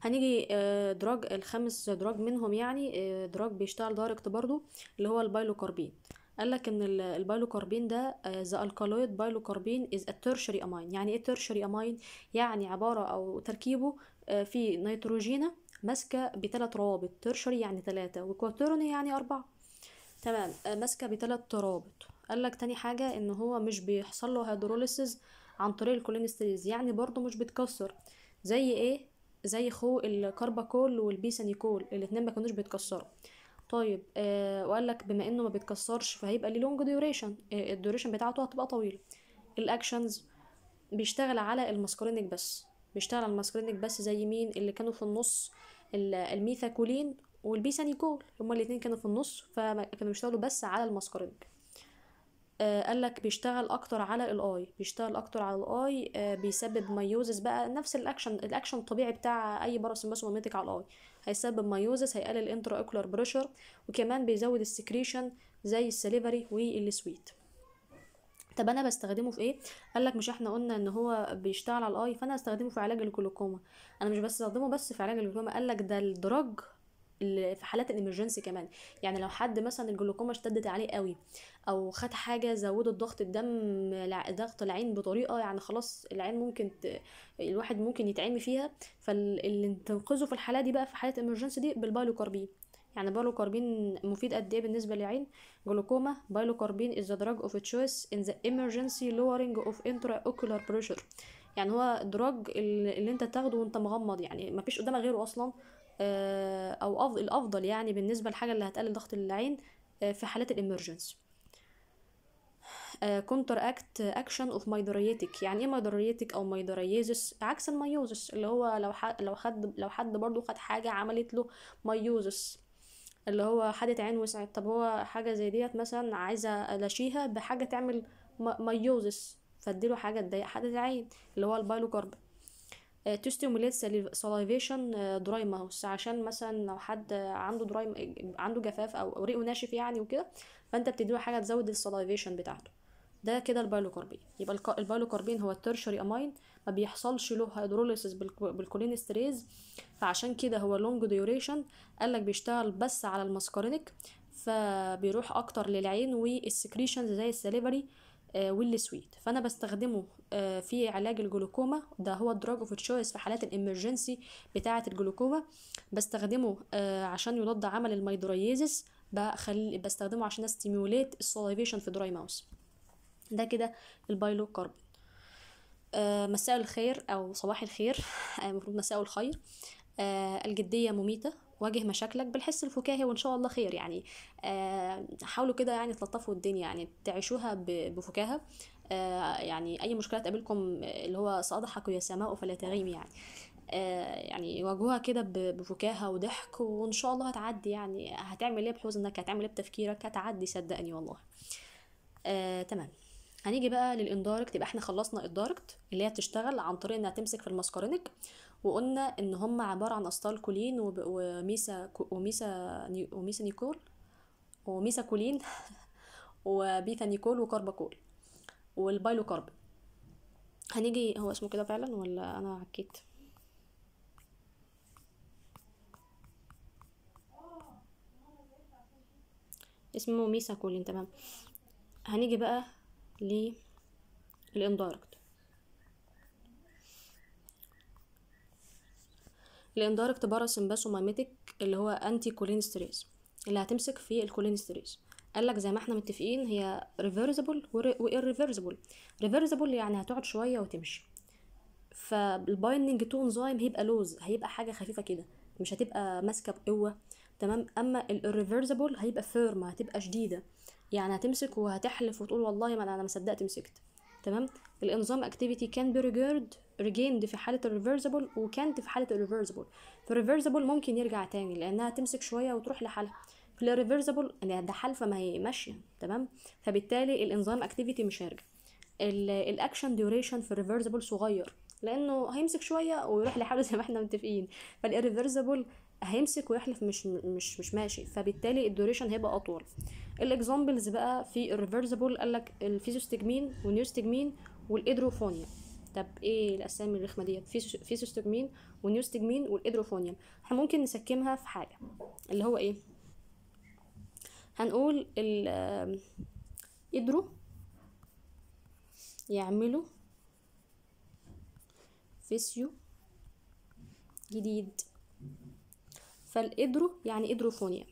[SPEAKER 1] هنيجي دراج الخمس دراج منهم يعني دراج آه، بيشتغل دايركت برضو اللي هو البايلوكاربين قال لك ان البايلوكاربين ده ذا آه، الكالويد بايلوكاربين از تيرشري امين يعني ايه تيرشري امين يعني عباره او تركيبه آه، في نيتروجينا ماسكه بثلاث روابط تيرشري يعني ثلاثه وكواترني يعني اربعه تمام آه، ماسكه بثلاث روابط قال لك تاني حاجه ان هو مش بيحصل له هيدروليسيز عن طريق الكولينستريز يعني برضه مش بتكسر زي ايه زي خو الكارباكول والبيسانيكول الاتنين ما كانوش بيتكسروا طيب آه وقال لك بما انه ما بيتكسرش فهيبقى ليه لونج ديوريشن آه الديوريشن بتاعته هتبقى طويله الاكشنز بيشتغل على الماسكرينيك بس بيشتغل على الماسكرينيك بس زي مين اللي كانوا في النص الميثاكولين والبيسانيكول هما الاتنين كانوا في النص فكانوا بيشتغلوا بس على الماسكارينج آه، قال قالك بيشتغل اكتر على الاي بيشتغل اكتر على الاي آه، بيسبب مايوزس بقى نفس الاكشن الاكشن الطبيعي بتاع اي باراسمباس ماجنتيك على الاي هيسبب مايوزس هيقلل انترا اوكولار بريشر وكمان بيزود السكريشن زي السليفري والسويت طب انا بستخدمه في ايه قال لك مش احنا قلنا ان هو بيشتغل على الاي فانا هستخدمه في علاج الجلوكوما انا مش بستخدمه بس في علاج الجلوكوما قال لك ده الدراج في حالات الامرجنسي كمان يعني لو حد مثلا الجلوكوما اشتدت عليه قوي او خد حاجه زودت ضغط الدم ضغط العين بطريقه يعني خلاص العين ممكن ت... الواحد ممكن يتعمي فيها فاللي تنقذه في الحاله دي بقى في حاله الامرجنسي دي بالبايلوكاربين يعني بايلوكاربين مفيد قد ايه بالنسبه للعين جلوكوما بايلوكاربين از ذا دراج اوف تشويس ان ذا ايمرجنسي لورنج اوف انترا اوكولار بريشر يعني هو دراج اللي انت تاخده وانت مغمض يعني مفيش قدامك غيره اصلا آه، او الافضل يعني بالنسبه للحاجه اللي هتقلل ضغط العين آه، في حالات الامرجنس كونتر اكت اكشن اوف مايدوريتك يعني ايه مايدوريتك او مايدرييزس عكس الميوزس اللي هو لو حد لو حد لو حد برضو خد حاجه عملت له مايوزس اللي هو حدت عين وسعت طب هو حاجة زي ديت مثلا عايزة ألاشيها بحاجة تعمل ميوزس فاديله حاجة تضيق حدت عين اللي هو البايلوكارب ستيموليت سلايفيشن دراي ماوس عشان مثلا لو حد عنده دراي عنده جفاف او ريقه ناشف يعني وكده فانت بتديله حاجه تزود السلايفيشن بتاعته ده كده البايلوكاربين يبقى البايلوكاربين هو التيرشري امين بيحصلش له هيدروليسيس بالكولينستريز فعشان كده هو لونج ديوريشن قالك بيشتغل بس على المسكرينك فبيروح اكتر للعين والسكريشن زي السليفري آه، والسويت فانا بستخدمه آه، في علاج الجلوكوما ده هو الدراج اوف تشويس في حالات الامرجنسي بتاعه الجلوكوما بستخدمه آه، عشان يضاد عمل الميدريزيس بخلي بستخدمه عشان استيموليت السوليفيشن في دراي ماوس ده كده البايلو آه، مساء الخير أو صباح الخير آه، المفروض مساء الخير آه، الجدية مميتة واجه مشاكلك بالحس الفكاهي وان شاء الله خير يعني حاولوا كده يعني تلطفوا الدنيا يعني تعيشوها بفكاهه يعني اي مشكله تقابلكم اللي هو ساضحك يا سماء فلا تغيم يعني يعني واجهوها كده بفكاهه وضحك وان شاء الله هتعدي يعني هتعمل ايه بحزنك هتعمل ايه بتفكيرك هتعدي صدقني والله آه، تمام هنيجي بقى للاندايركت يبقى احنا خلصنا الدايركت اللي هي بتشتغل عن طريق انها تمسك في الماسكارينك وقلنا ان هم عباره عن اسطال كولين وميسا وميسا وميسا نيكول وميسا كولين وبيثا نيكول وكارباكول والبايلو كارب هنيجي هو اسمه كده فعلا ولا انا عكيت اسمه ميسا كولين تمام هنيجي بقى للإندايركت الإندايركت باراسمباسومايميتك اللي هو أنتي ستريس اللي هتمسك في قال قالك زي ما احنا متفقين هي ريفرسبل وإيرريفرسبل ريفرسبل يعني هتقعد شوية وتمشي فالبايندنج تو انزايم هيبقى لوز هيبقى حاجة خفيفة كده مش هتبقى ماسكة بقوة تمام اما الريفرسبل هيبقى فيرم هتبقى شديده يعني هتمسك وهتحلف وتقول والله ما انا ما صدقت مسكت تمام الانظام اكتيفيتي كان بي ريجارد ريجيند في حاله الريفرسبل وكانت في حاله الريفرسبل فالريفرسبل ممكن يرجع تاني لانها تمسك شويه وتروح لحالها في الريفرسبل ده حلفه ما هي ماشيه تمام فبالتالي الانظام اكتيفيتي مش هيرجع الاكشن ديوريشن في الريفرسبل صغير لانه هيمسك شويه ويروح لحاله زي ما احنا متفقين فالريفرسبل هيمسك ويحلف مش مش مش ماشي فبالتالي الدوريشن هيبقى اطول الاكزامبلز بقى في الريفرسبل قال لك الفيزوستجمين والنيوستجمين والادروفونيا طب ايه الاسامي الرخمه ديت فيسوستجمين ونيوستجمين والادروفونيا احنا ممكن نسكمها في حاجه اللي هو ايه هنقول ال قدروا يعملوا فيسيو جديد فالادرو يعني ادروفونيا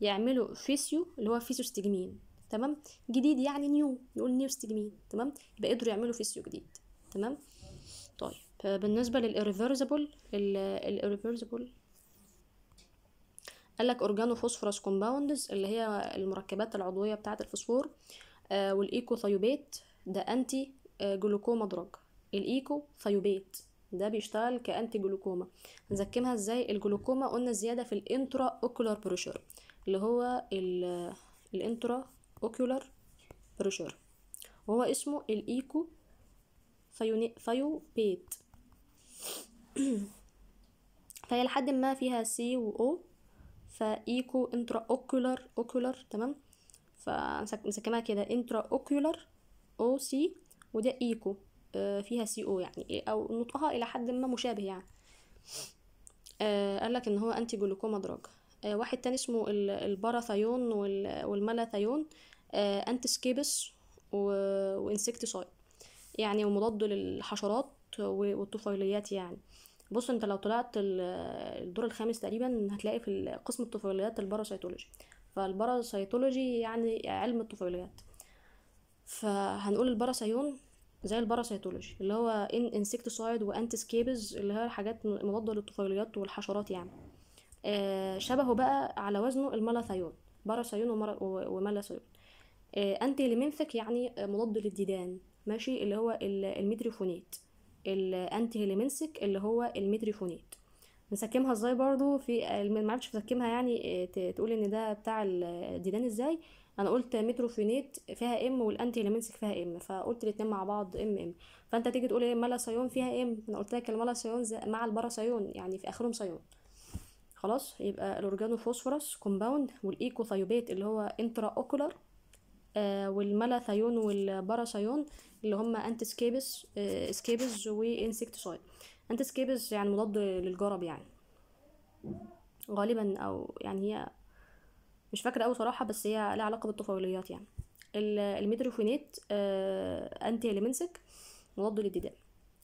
[SPEAKER 1] يعملوا فيسيو اللي هو فيسيو استجمين تمام جديد يعني نيو نقول نيو استجمين تمام يبقى قدروا يعملوا فيسيو جديد تمام طيب بالنسبه للإريفرزبل الإريفرزبل قال لك اورجانو فوسفورس كومباوندز اللي هي المركبات العضويه بتاعه الفوسفور آه والايكو ثيوبيت ده انتي جلوكوما دراج الايكو ثيوبيت ده بيشتغل كانتي جلوكوما نزكمها ازاي الجلوكوما قلنا زياده في الانترا اوكولار بريشر اللي هو الانترا اوكيولار بريشر وهو اسمه الايكو بيت فهي لحد ما فيها سي و او فايكو انترا اوكيولار اوكيولار تمام فمسكناها كده انترا اوكيولار او سي وده ايكو آه، فيها سي او يعني او نطقها الى حد ما مشابه يعني آه، قال لك ان هو انتي جلوكوما دراج آه، واحد تاني اسمه الباراثايون والمالاثايون آه، انتسكيبس وانسكتسايد يعني ومضاد للحشرات والطفيليات يعني بص انت لو طلعت الدور الخامس تقريبا هتلاقي في قسم الطفيليات الباراسيتولوجي فالباراسيتولوجي يعني علم الطفيليات فهنقول الباراسيون زي الباراسيتولوجي اللي هو ان انسكتسايد وانتسكيبز اللي هي حاجات مضاده للطفيليات والحشرات يعني آه، شبهه بقى على وزنه الملاثيون باراثيون وملاثيون آه، انتي ليمنثك يعني مضاد للديدان ماشي اللي هو الميدريفونيت الانتي هيليمنسك اللي هو الميدريفونيت نسكمها ازاي برضو في ما عرفتش تسكمها يعني آه، تقول ان ده بتاع الديدان ازاي انا قلت ميتروفينيت فيها ام والانتي هيليمنسك فيها ام فقلت الاتنين مع بعض ام ام فانت تيجي تقول ايه مالاسيون فيها ام انا قلت لك المالاسيون مع الباراسيون يعني في اخرهم سيون خلاص يبقى الاورجانو فوسفورس كومباوند والايكوثيوبيت اللي هو انترا اوكولار آه والملاثيون والباراثيون اللي هم انتسكيبس آه سكيبس وانسكتسايد انتسكيبس يعني مضاد للجرب يعني غالبا او يعني هي مش فاكره قوي صراحه بس هي لها علاقه بالطفوليات يعني الميدروفينيت آه انتي لمنسك مضاد للديدان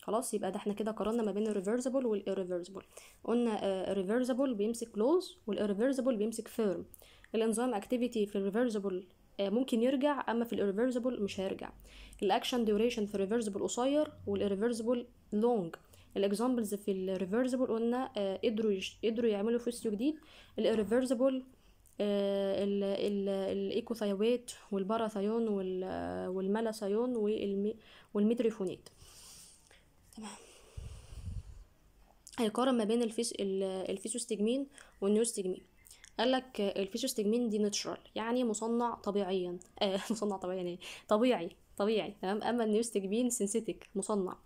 [SPEAKER 1] خلاص يبقى ده احنا كده قارنا ما بين الريفرسبل والإيريفرسبل قلنا الريفرسبل آه، بيمسك كلوز والإيريفرسبل بيمسك فيرم الانزيم اكتيفيتي في الريفرسبل آه، ممكن يرجع اما في الريفرسبل مش هيرجع الاكشن ديوريشن في الريفرسبل قصير والإيريفرسبل لونج الاكزامبلز في الريفرسبل قلنا آه، قدروا قدروا يعملوا فيسيو جديد ال الايكوثايويت والباراثايون والملاثايون والميتريفونيت تمام هيقارن ما بين الفيس الفيسوستجمين والنيوستجمين قال لك الفيسوستجمين دي ناتشرال يعني مصنع طبيعيا آه مصنع طبيعيا يعني إيه؟ طبيعي طبيعي تمام اما النيوستجمين سينثيتك مصنع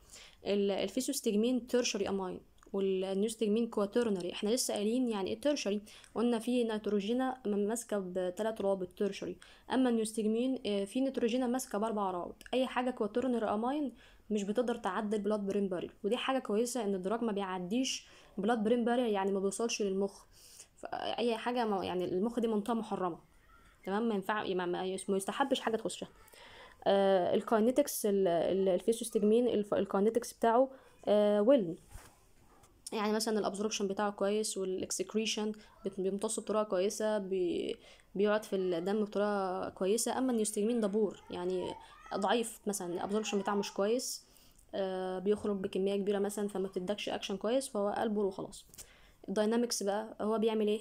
[SPEAKER 1] الفيسوستجمين تيرشري اماين والنيوستجمين كواترنري احنا لسه قايلين يعني ايه تيرشري قلنا في نيتروجينا ماسكه بثلاث روابط تيرشري اما النيوستجمين آه، في نيتروجينا ماسكه باربع روابط اي حاجه كواترنري اماين مش بتقدر تعدي البلاد برين بارير ودي حاجه كويسه ان الدراج ما بيعديش بلاد برين بارير يعني ما بيوصلش للمخ اي حاجه ما يعني المخ دي منطقه محرمه تمام ما ينفع ما يستحبش حاجه تخشها آه الكاينيتكس الفيسوستجمين الكاينيتكس بتاعه آه ويل يعني مثلا الابزوربشن بتاعه كويس والاكسكريشن بيمتص بطريقه كويسه بي... بيقعد في الدم بطريقه كويسه اما النيوستيمين ده بور يعني ضعيف مثلا الابزوربشن بتاعه مش كويس آه بيخرج بكميه كبيره مثلا فما بتدكش اكشن كويس فهو البور وخلاص الداينامكس بقى هو بيعمل ايه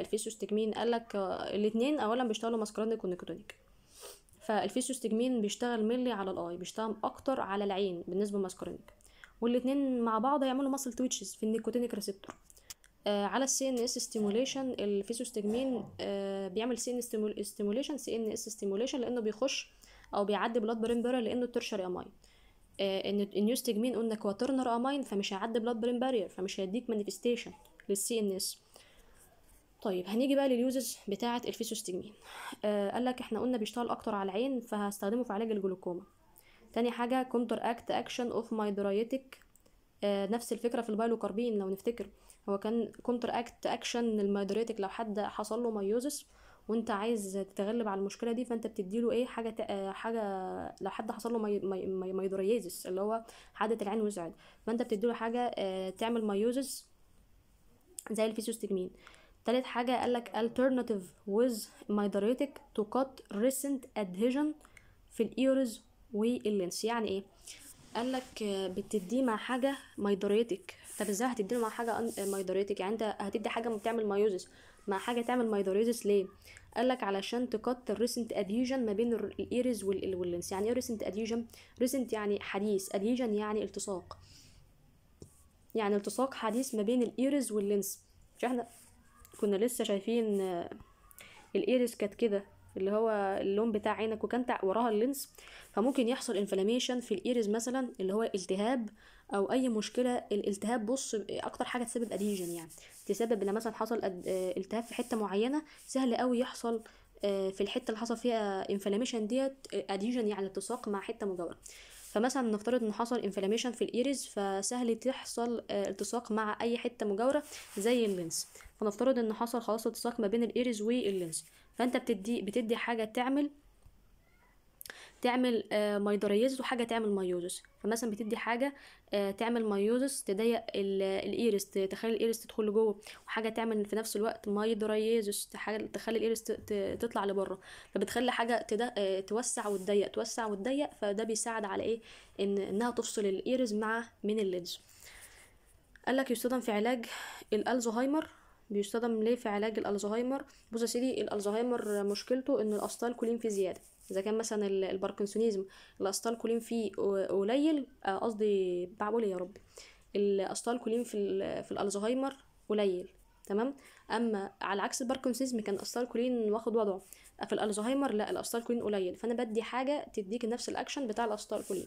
[SPEAKER 1] الفيسيوستجمين قال لك آه، الاثنين اولا بيشتغلوا ماسكرانيك ونيكوتونيك فالفيسيوستجمين بيشتغل ملي على الاي بيشتغل اكتر على العين بالنسبه للماسكرانيك والاتنين مع بعض هيعملوا ماسل تويتشز في النيكوتينيك ريسبتور آه على السي ان اس ستيموليشن الفيسيوستجمين آه بيعمل سي ان ستيموليشن سي ان اس ستيموليشن لانه بيخش او بيعدي بلاد برين بارير لانه ترشري اماين آه ان النيوستجمين قلنا كواترنر اماين فمش هيعدي بلاد برين بارير فمش هيديك مانيفستيشن للسي ان اس طيب هنيجي بقى لليوزز بتاعه الفيسيوستجمين آه قال لك احنا قلنا بيشتغل اكتر على العين فهستخدمه في علاج الجلوكوما تاني حاجة كونتر اكت اكشن اوف مايدرايتك نفس الفكرة في البايلوكاربين لو نفتكر هو كان كونتر اكت اكشن المايدرايتك لو حد حصل له مايوزس وانت عايز تتغلب على المشكله دي فانت بتديله ايه حاجه تق... آه، حاجه لو حد حصل له مي... اللي هو حاده العين وسعت فانت بتديله حاجه آه، تعمل مايوزس زي الفيسيوستجمين تالت حاجه قالك alternative with mydriatic to cut recent adhesion في الايرز واللينس يعني ايه قال لك آه، بتديه مع حاجه ميدريتك طب ازاي هتديله مع حاجه ميدريتك آه، يعني انت هتدي حاجه بتعمل مايوزس مع حاجه تعمل مايدريزس ليه قال لك علشان تكتر ريسنت اديجن ما بين الايرز واللينس يعني ايه ريسنت اديجن ريسنت يعني حديث اديجن يعني التصاق يعني التصاق حديث ما بين الايرز واللينس مش احنا كنا لسه شايفين آه، الايرز كانت كده اللي هو اللون بتاع عينك وكان وراها اللينس فممكن يحصل انفلاميشن في الايرز مثلا اللي هو التهاب او اي مشكله الالتهاب بص اكتر حاجه تسبب اديجن يعني تسبب ان مثلا حصل التهاب في حته معينه سهل قوي يحصل آه، في الحته اللي حصل فيها انفلاميشن ديت اديجن يعني التصاق مع حته مجاوره فمثلا نفترض ان حصل انفلاميشن في الايرز فسهل تحصل آه، التصاق مع اي حته مجاوره زي اللينس فنفترض ان حصل خلاص التصاق ما بين الايرز واللينس فانت بتدي بتدي حاجه تعمل تعمل آه، ميدريزس وحاجه تعمل مايوزس فمثلا بتدي حاجه آه، تعمل مايوزس تضيق الايرس تخلي الايرس تدخل لجوه وحاجه تعمل في نفس الوقت مايدريزس تخلي الايرس تطلع لبره فبتخلي حاجه آه، توسع وتضيق توسع وتضيق فده بيساعد على ايه ان انها تفصل الايرس مع من الليدز قال لك يستخدم في علاج الالزهايمر بيستخدم ليه في علاج الالزهايمر بص يا سيدي الالزهايمر مشكلته ان الاسطال كولين فيه زياده اذا كان مثلا الباركنسونيزم الاسطال كولين فيه قليل آه، قصدي بعقول يا رب كولين في في الالزهايمر قليل تمام اما على عكس الباركنسونيزم كان كولين واخد وضعه في الالزهايمر لا الاسطال كولين قليل فانا بدي حاجه تديك نفس الاكشن بتاع الاسطال كولين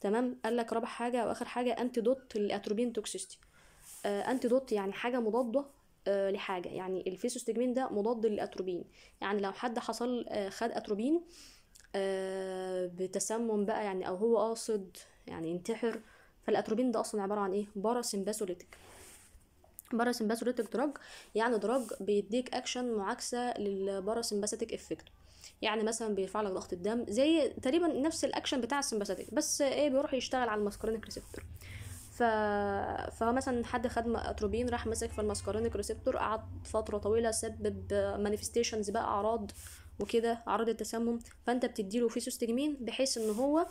[SPEAKER 1] تمام قال لك رابع حاجه واخر حاجه انتي دوت للاتروبين توكسيستي انتي دوت يعني حاجه مضاده آه، لحاجه يعني الفيسوستجمين ده مضاد للاتروبين يعني لو حد حصل آه، خد اتروبين آه، بتسمم بقى يعني او هو قاصد يعني ينتحر فالاتروبين ده اصلا عباره عن ايه باراسمباثوليتيك باراسمباثوليتيك دراج يعني دراج بيديك اكشن معاكسه للباراسمباثيك افكت يعني مثلا بيرفع لك ضغط الدم زي تقريبا نفس الاكشن بتاع السمباثيك بس ايه بيروح يشتغل على الماسكرينيك ريسبتور ف... فهو مثلا حد خد اتروبين راح مسك في الماسكارينيك ريسبتور قعد فتره طويله سبب مانيفستيشنز بقى اعراض وكده اعراض التسمم فانت بتديله فيسوستجمين بحيث ان هو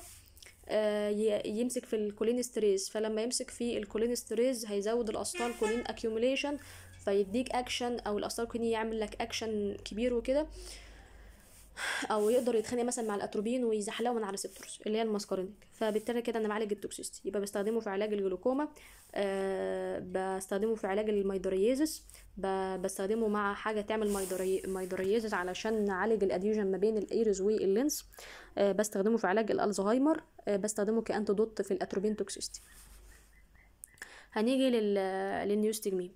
[SPEAKER 1] آه، يمسك في الكولينستريز فلما يمسك في الكولينستريز هيزود الاسطال كولين اكيوميليشن فيديك اكشن او الاسطال كولين يعمل لك اكشن كبير وكده او يقدر يتخانق مثلا مع الاتروبين ويزحلقه من على الريسبتورز اللي هي الماسكارينيك فبالتالي كده انا بعالج التوكسيستي يبقى بستخدمه في علاج الجلوكوما أه بستخدمه في علاج الميدريزس بستخدمه مع حاجه تعمل ميدريزس علشان نعالج الاديوجن ما بين الايرز واللينس أه بستخدمه في علاج الالزهايمر أه بستخدمه كانتودوت في الاتروبين توكسيستي هنيجي للنيوستجمين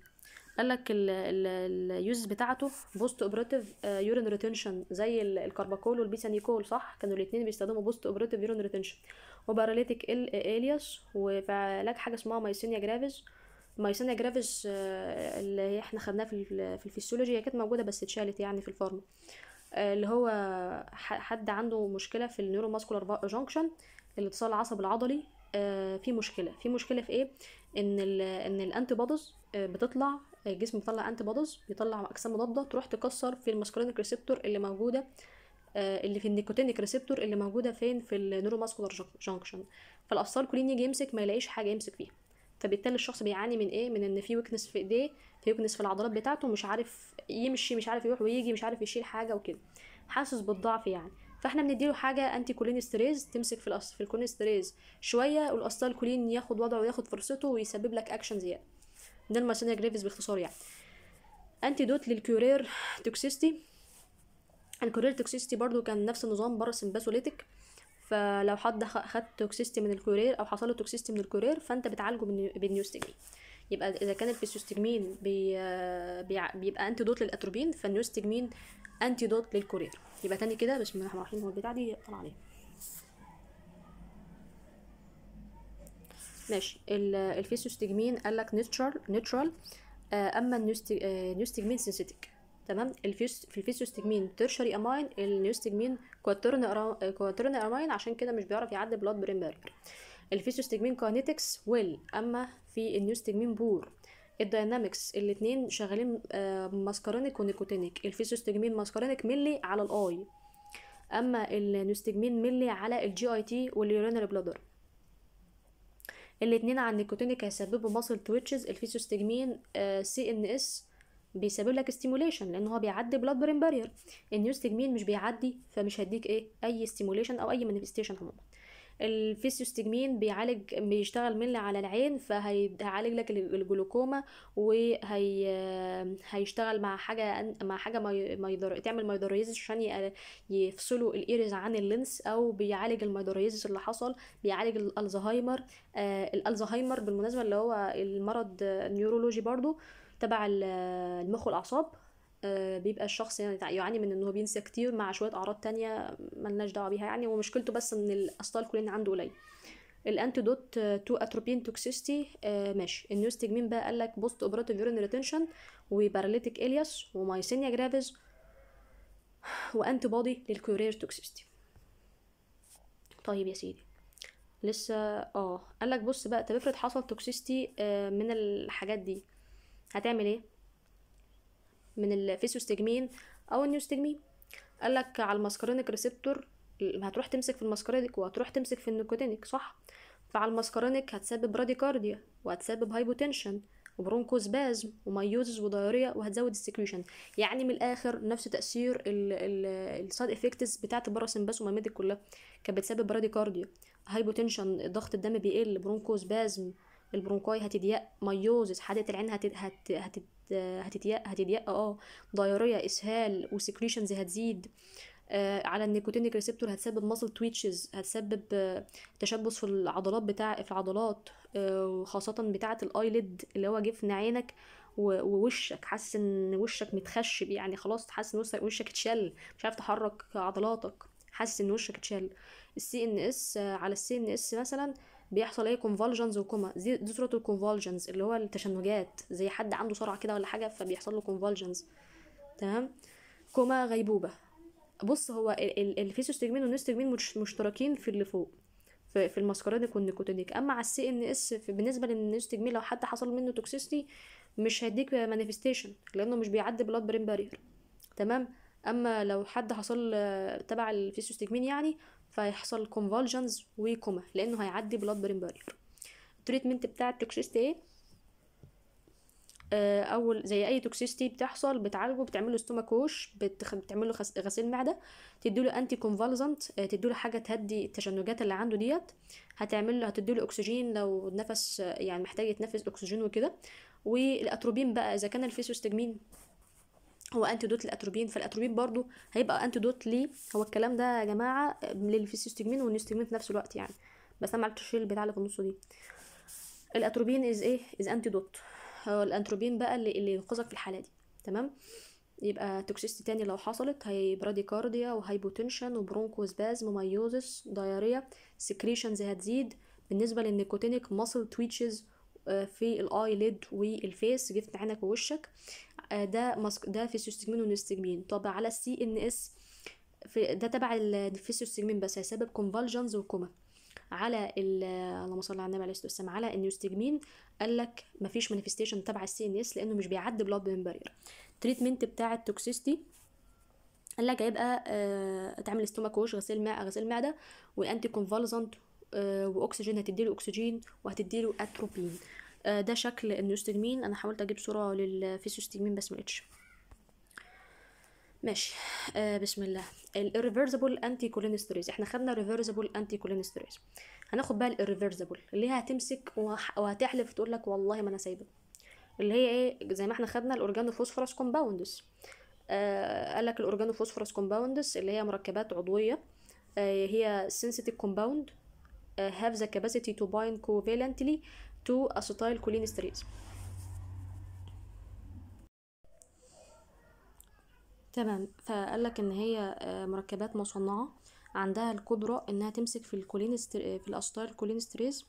[SPEAKER 1] قال لك اليوز بتاعته بوست اوبريتيف يورين ريتنشن زي الكارباكول والبيسانيكول صح كانوا الاثنين بيستخدموا بوست اوبريتيف يورين ريتنشن وباراليتيك الياس وفي علاج حاجه اسمها مايسينيا جرافيس مايسينيا جرافيس اللي احنا خدناها في في الفسيولوجي هي كانت موجوده بس اتشالت يعني في الفارما آه، اللي هو حد عنده مشكله في ماسكولار جونكشن الاتصال العصبي العضلي آه، في مشكله في مشكله في ايه ان ال ان الانتي آه، بتطلع الجسم بيطلع انتي بودز بيطلع اجسام مضاده تروح تكسر في الماسكولينيك ريسبتور اللي موجوده آه، اللي في النيكوتينيك ريسبتور اللي موجوده فين في النيورو ماسكولار جانكشن فالافصال كلين يجي يمسك ما يلاقيش حاجه يمسك فيها فبالتالي الشخص بيعاني من ايه من ان في ويكنس في ايديه في ويكنس في العضلات بتاعته مش عارف يمشي مش عارف يروح ويجي مش عارف يشيل حاجه وكده حاسس بالضعف يعني فاحنا بنديله حاجه انتي ستريز تمسك في الأس... في ستريز شويه والاستال كولين ياخد وضعه وياخد فرصته ويسبب لك اكشن زياده ديرما سينا جريفز باختصار يعني انتيدوت للكورير توكسيستي الكورير توكسيستي برضو كان نفس النظام بره سمباثوليتك فلو حد خد توكسيستي من الكورير او حصله توكسيستي من الكورير فانت بتعالجه بالنيوستجمين يبقى اذا كان الفيسيوستجمين بي بيبقى انتيدوت للاتروبين فالنيوستجمين انتيدوت للكورير يبقى تاني كده بسم الله الرحمن الرحيم هو البتاع دي طلع عليه ماشي الفيسيوستجمين قال لك نيوترال آه، نيوترال اما النيوستجمين آه، سينثيتيك تمام الفيس في الفيسيوستجمين تيرشري امين النيوستجمين كواترن امين عشان كده مش بيعرف يعدي بلاد برين بارير الفيسيوستجمين كاينيتكس ويل اما في النيوستجمين بور الداينامكس الاثنين شغالين ماسكارينيك ونيكوتينيك الفيسيوستجمين ماسكارينيك ملي على الاي اما النيوستجمين ملي على الجي اي تي واليورينري بلادر الاتنين عن النيكوتينيك هيسببوا مصل تويتشز الفيسوستجمين سي آه، ان اس بيسبب لك ستيموليشن لان هو بيعدي بلاد برين بارير النيوستجمين مش بيعدي فمش هيديك ايه اي ستيموليشن او اي مانيفستيشن عموما الفيسيوستجمين بيعالج بيشتغل من على العين فهيعالج لك الجلوكوما وهي هيشتغل مع حاجه مع حاجه ميدر... تعمل مايدريزس عشان يفصلوا الايرز عن اللينس او بيعالج المايدريزس اللي حصل بيعالج الالزهايمر آه الالزهايمر بالمناسبه اللي هو المرض نيورولوجي برضو تبع المخ والاعصاب آه، بيبقى الشخص يعني يعاني من ان هو بينسى كتير مع شويه اعراض تانية ملناش دعوه بيها يعني ومشكلته بس ان الاستايل كلين عنده قليل الانتيدوت آه، تو اتروبين توكسيستي آه، ماشي النيوستجمين بقى قال لك بوست اوبراتيف يورين ريتنشن وباراليتيك الياس ومايسينيا جرافيز وانتي بودي للكورير توكسيستي طيب يا سيدي لسه اه قال لك بص بقى طب افرض حصل توكسيستي من الحاجات دي هتعمل ايه من الفيسيوستجمين او النيوستجمين قال لك على المسكرينيك ريسبتور هتروح تمسك في المسكرينيك وهتروح تمسك في النيكوتينك صح فعلى المسكرينيك هتسبب راديكارديا وهتسبب هايبوتنشن وبرونكوسبازم وميوزز ودايريا وهتزود السكريشن يعني من الاخر نفس تاثير السايد افكتس بتاعه الباراسمباس والماميديك كلها كانت بتسبب براديكارديا هايبوتنشن ضغط الدم بيقل برونكوسبازم البرونكاي هتضيق ميوزز حاده العين هتت... هت... هت... هتضيق هتضيق اه ضياريه آه، اسهال وسكريشنز هتزيد آه، على النيكوتينيك ريسبتور هتسبب ماسل تويتشز هتسبب آه، تشبث في العضلات بتاع في العضلات وخاصه بتاعه الايليد اللي هو جفن عينك ووشك حاسس ان وشك متخشب يعني خلاص حاسس ان وشك اتشل مش عارف تحرك عضلاتك حاسس ان وشك اتشل السي ان اس على السي ان اس مثلا بيحصل ايه كونفولجنز وكوما دي, دي صوره الكونفولجنز اللي هو التشنجات زي حد عنده صرع كده ولا حاجه فبيحصل له كونفولجنز تمام كوما غيبوبه بص هو الفيسوستيجمين والنيستيجمين مش مشتركين في اللي فوق في, في المسكرينيك والنيكوتينيك اما على السي ان اس بالنسبه للنيستيجمين لو حد حصل منه توكسيستي مش هيديك مانيفستيشن لانه مش بيعدي بلاد برين بارير تمام اما لو حد حصل آه، تبع الفيسوستيجمين يعني فيحصل كونفولجنز وكوما لانه هيعدي بلاد برين بارير التريتمنت بتاع التوكسيستي ايه آه، اول زي اي توكسيستي بتحصل بتعالجه بتعمله ستوماكوش بتخ... بتعمله خس... غسيل معده تديله انتي آه، كونفالزنت تديله حاجه تهدي التشنجات اللي عنده ديت هتعمل له هتديله اكسجين لو نفس يعني محتاج يتنفس اكسجين وكده والاتروبين بقى اذا كان الفيسيوستجمين هو انتيدوت للاتروبين فالاتروبين برضو هيبقى انتيدوت ليه هو الكلام ده يا جماعه للفيسيوستجمين والنيوستجمين في نفس الوقت يعني بس انا عرفتش اشيل البتاع اللي في النص دي الاتروبين از ايه از انتيدوت هو الانتروبين بقى اللي, اللي ينقذك في الحاله دي تمام يبقى توكسيستي تاني لو حصلت هي براديكارديا وهايبوتنشن وبرونكوسبازم وميوزس دايريا سكريشنز هتزيد بالنسبه للنيكوتينيك ماسل تويتشز آه، في الاي ليد والفيس جفت عينك ووشك آه، ده ماسك ده فيسيوستجمين ونستجمين طب على السي ان اس في ده تبع الفيسيوستجمين بس هيسبب كونفالجنز وكوما على اللهم صل على النبي عليه الصلاه والسلام على النيوستجمين قال لك مفيش مانيفستيشن تبع السي ان اس لانه مش بيعدي بلاد بين بارير تريتمنت بتاع التوكسيستي قال لك هيبقى آه، تعمل استومك ووش غسيل معده غسيل معده وانتي كونفالزنت آه، واكسجين هتديله اكسجين وهتديله اتروبين آه، ده شكل النيوستجمين انا حاولت اجيب صوره للفيسوستجمين بس ملقتش ماشي آه بسم الله الريفرسبل انتي كولينستريز احنا خدنا ريفرسبل انتي كولينستريز هناخد بقى الريفرسبل اللي هي هتمسك وهتحلف تقول لك والله ما انا سايبه اللي هي ايه زي ما احنا خدنا الاورجانو فوسفورس كومباوندز آه قال لك الاورجانو فوسفورس كومباوندز اللي هي مركبات عضويه آه هي سنسيتيف كومباوند Uh, have the capacity to bind covalently to esterase تمام فقال لك ان هي آه، مركبات مصنعه عندها القدره انها تمسك في الكولين آه، في الاسيتايلكولينستريز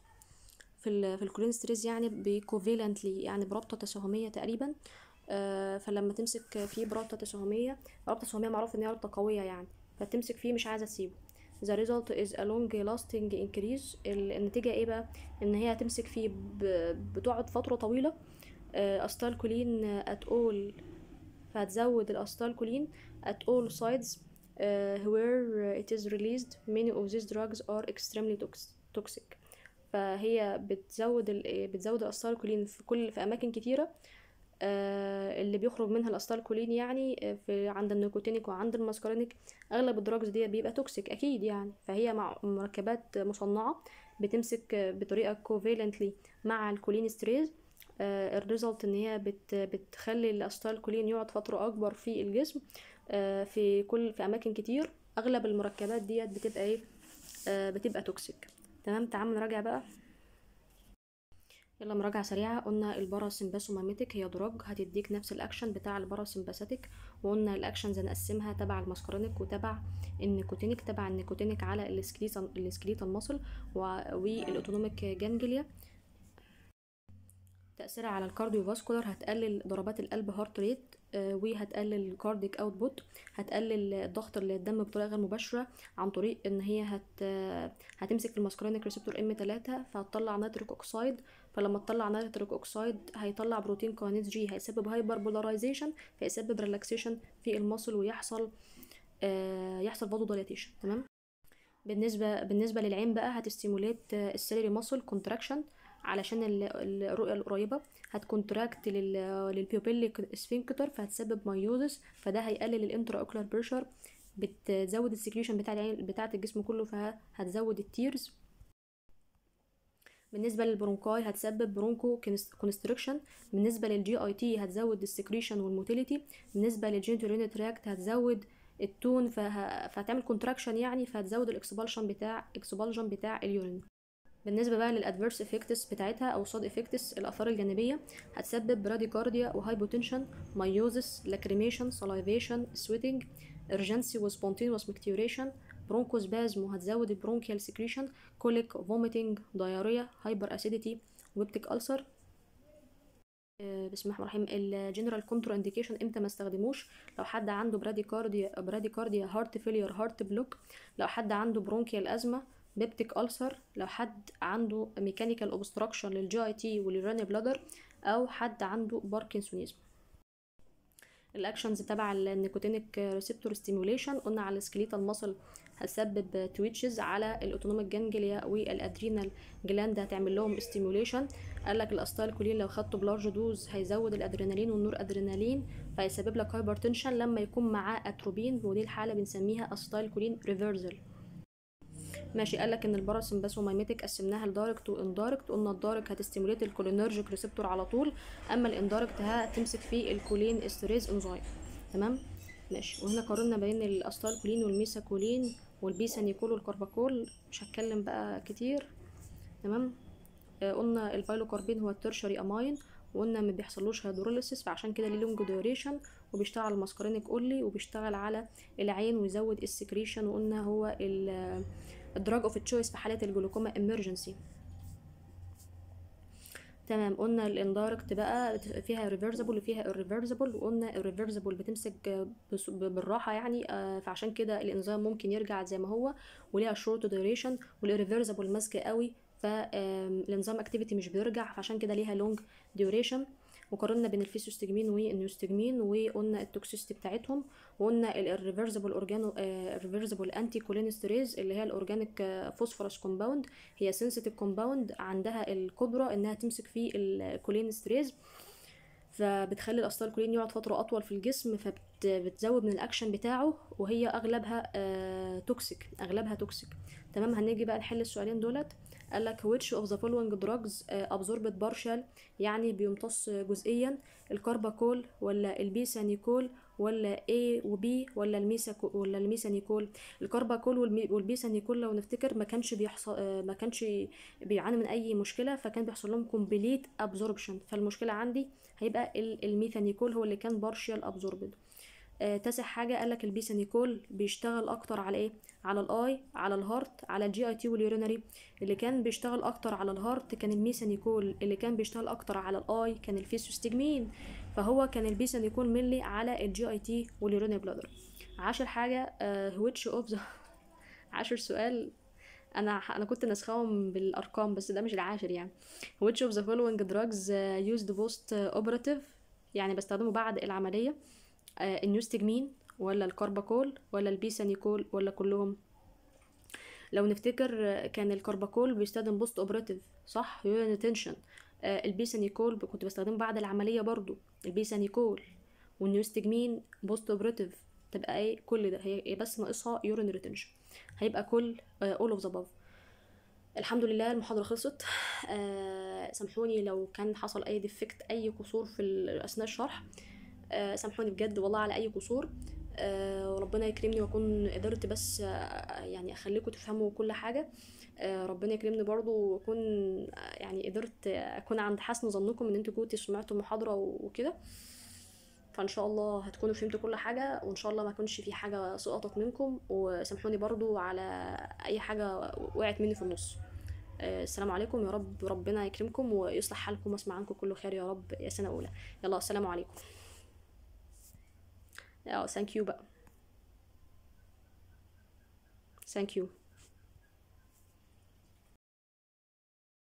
[SPEAKER 1] في في الكولينستريز يعني بكوفيلنتلي يعني برابطه تساهميه تقريبا آه، فلما تمسك فيه برابطه تساهميه رابطه تساهميه معروف ان هي رابطه قويه يعني فتمسك فيه مش عايزه تسيبه the result is a long lasting increase النتيجة ايه بقى ان هي هتمسك فيه بتقعد فترة طويلة آه، استالكولين at all فهتزود الاستالكولين at all sides uh, آه، where آه، it is released many of these drugs are extremely toxic فهي بتزود ال بتزود الاستالكولين في كل في اماكن كتيره آه، اللي بيخرج منها الاستالكولين يعني آه، في عند النيكوتينيك وعند الماسكارينيك اغلب الدراجز دي بيبقى توكسيك اكيد يعني فهي مع مركبات مصنعه بتمسك بطريقه كوفيلنتلي مع الكولين ستريز الريزلت آه، ان هي بت بتخلي الاستالكولين يقعد فتره اكبر في الجسم في كل في اماكن كتير اغلب المركبات ديت بتبقى ايه بتبقى توكسيك تمام تعال نراجع بقى يلا مراجعة سريعة قلنا الباراسمباسوماميتك هي دراج هتديك نفس الأكشن بتاع الباراسمباساتيك وقلنا الأكشنز هنقسمها تبع المسكرينك وتبع النيكوتينيك تبع النيكوتينيك على السكليتال السكليتال ماسل والأوتونوميك جانجليا تأثيرها على فاسكولار هتقلل ضربات القلب هارت ريت وهتقلل الكارديك بوت هتقلل اللي الدم بطريقه غير مباشره عن طريق ان هي هت آه، هتمسك الماسكرينيك ريسبتور ام 3 فهتطلع نيتريك اوكسايد فلما تطلع نيتريك اوكسايد هيطلع بروتين كوانيز جي هيسبب هايبر بولاريزيشن فيسبب ريلاكسيشن في المصل ويحصل آه، يحصل فازو دايلاتيشن تمام بالنسبه بالنسبه للعين بقى هتستيموليت السيلري ماسل كونتراكشن علشان الرؤية القريبة هتكونتراكت للبيوبيليك سفينكتر فهتسبب مايوزس فده هيقلل الانترا اوكلر بريشر بتزود السكريشن بتاع العين بتاعة الجسم كله فهتزود التيرز بالنسبة للبرونكاي هتسبب برونكو كونستريكشن بالنسبة للجي اي تي هتزود السكريشن والموتيليتي بالنسبة للجينتورين تراكت هتزود التون فه... فهتعمل كونتراكشن يعني فهتزود الاكسبالشن بتاع اكسبالشن بتاع اليورين بالنسبه بقى للادفيرس افكتس بتاعتها او صاد افكتس الاثار الجانبيه هتسبب براديكارديا وهايبوتنشن مايوزس لاكريميشن سلايفيشن سويتنج ارجنسي وسبونتينوس مكتوريشن برونكوس بازم وهتزود البرونكيال سكريشن كوليك فوميتنج دايريا هايبر اسيديتي ويبتيك ألسر بسم الله الرحمن الرحيم الجنرال كونترو انديكيشن امتى ما استخدموش لو حد عنده برادي كارديا برادي كارديا هارت فيلير هارت بلوك لو حد عنده برونكيال ازمه نبتك ألسر لو حد عنده ميكانيكال اوبستراكشن للجي اي تي وللراني بلادر أو حد عنده باركنسونيزم الاكشنز تبع النيكوتينيك ريسبتور ستيموليشن قلنا على السكليتال مصل هتسبب تويتشز على الاوتونوميك جانجليا والادرينال جلاند هتعمل لهم ستيموليشن قال لك كولين لو خدته بلارج دوز هيزود الادرينالين والنور ادرينالين فيسبب لك هايبرتنشن لما يكون معاه اتروبين ودي الحاله بنسميها كولين ريفرزل ماشي قال لك ان بس وميميتك قسمناها لدايركت واندايركت قلنا الدايركت هتستيموليت الكولينرجيك ريسبتور على طول اما الاندايركت هتمسك فيه الكولين استريز انزايم تمام ماشي وهنا قارنا بين والميسا كولين والبيسانيكول والكارباكول مش هتكلم بقى كتير تمام آه قلنا البايلوكاربين هو التيرشري اماين وقلنا ما بيحصلوش هيدروليسيس فعشان كده ليه لونج ديوريشن وبيشتغل على المسكرينيك اولي وبيشتغل على العين ويزود السكريشن وقلنا هو ال الدراج اوف تشويس في حالات الجلوكوما امرجنسي تمام قلنا الاندايركت بقى فيها ريفرسبل وفيها الريفرسبل وقلنا الريفرسبل بتمسك بالراحه يعني آه، فعشان كده الانزيم ممكن يرجع زي ما هو وليها شورت ديوريشن والريفرسبل ماسكه قوي فالانزيم اكتيفيتي مش بيرجع فعشان كده ليها لونج ديوريشن وقارنا بين الفيسيوستجمين والنيوستجمين وقلنا التوكسيستي بتاعتهم وقلنا الريفرسبل اورجانو الريفرسبل انتي كولينستريز اللي هي الاورجانيك فوسفورس كومباوند هي سنسيتيف كومباوند عندها القدره انها تمسك في الكولينستريز فبتخلي الاسطال الكولين يقعد فتره اطول في الجسم فبتزود من الاكشن بتاعه وهي اغلبها توكسيك آه، اغلبها توكسيك تمام هنيجي بقى نحل السؤالين دولت قال لك which of the following drugs uh, absorbed partial يعني بيمتص جزئيا الكارباكول ولا البيسانيكول ولا A وB ولا الميسا ولا الميسانيكول الكارباكول والبيسانيكول لو نفتكر ما كانش بيحصل آه، ما كانش بيعاني من اي مشكله فكان بيحصل لهم كومبليت ابزوربشن فالمشكله عندي هيبقى الميثانيكول هو اللي كان بارشال ابزوربد آه، تاسع حاجه قال لك البيسا نيكول بيشتغل اكتر على ايه على الاي على الهارت على الجي اي تي واليورينري اللي كان بيشتغل اكتر على الهارت كان الميسا نيكول اللي كان بيشتغل اكتر على الاي كان الفيسوستجمين فهو كان البيسا نيكول ملي على الجي اي تي واليورينري بلادر عشر حاجه هويتش اوف ذا عشر سؤال انا انا كنت نسخهم بالارقام بس ده مش العاشر يعني which of the following drugs آه، used post operative يعني بستخدمه بعد العمليه آه، النيوستجمين ولا الكارباكول ولا البيسانيكول ولا كلهم لو نفتكر آه، كان الكارباكول بيستخدم بوست اوبراتيف صح يورين تنشن آه، البيسانيكول كنت بستخدمه بعد العمليه برضو البيسانيكول والنيوستجمين بوست اوبراتيف تبقى ايه كل ده هي بس ناقصها يورين ريتنشن هيبقى كل اول اوف ذا الحمد لله المحاضره خلصت آه سامحوني لو كان حصل اي ديفكت اي قصور في اثناء الشرح آه آه، سامحوني بجد والله على اي قصور آه، وربنا يكرمني واكون قدرت بس آه، يعني اخليكم تفهموا كل حاجه ربنا يكرمني برضو واكون يعني قدرت اكون عند حسن ظنكم ان انتوا كنتوا سمعتوا المحاضره وكده فان شاء الله هتكونوا فهمتوا كل حاجه وان شاء الله ما يكونش في حاجه سقطت منكم وسامحوني برضو على اي حاجه وقعت مني في النص السلام عليكم يا رب ربنا يكرمكم ويصلح حالكم واسمع عنكم كل خير يا رب يا سنه اولى يلا السلام عليكم oh thank you but thank you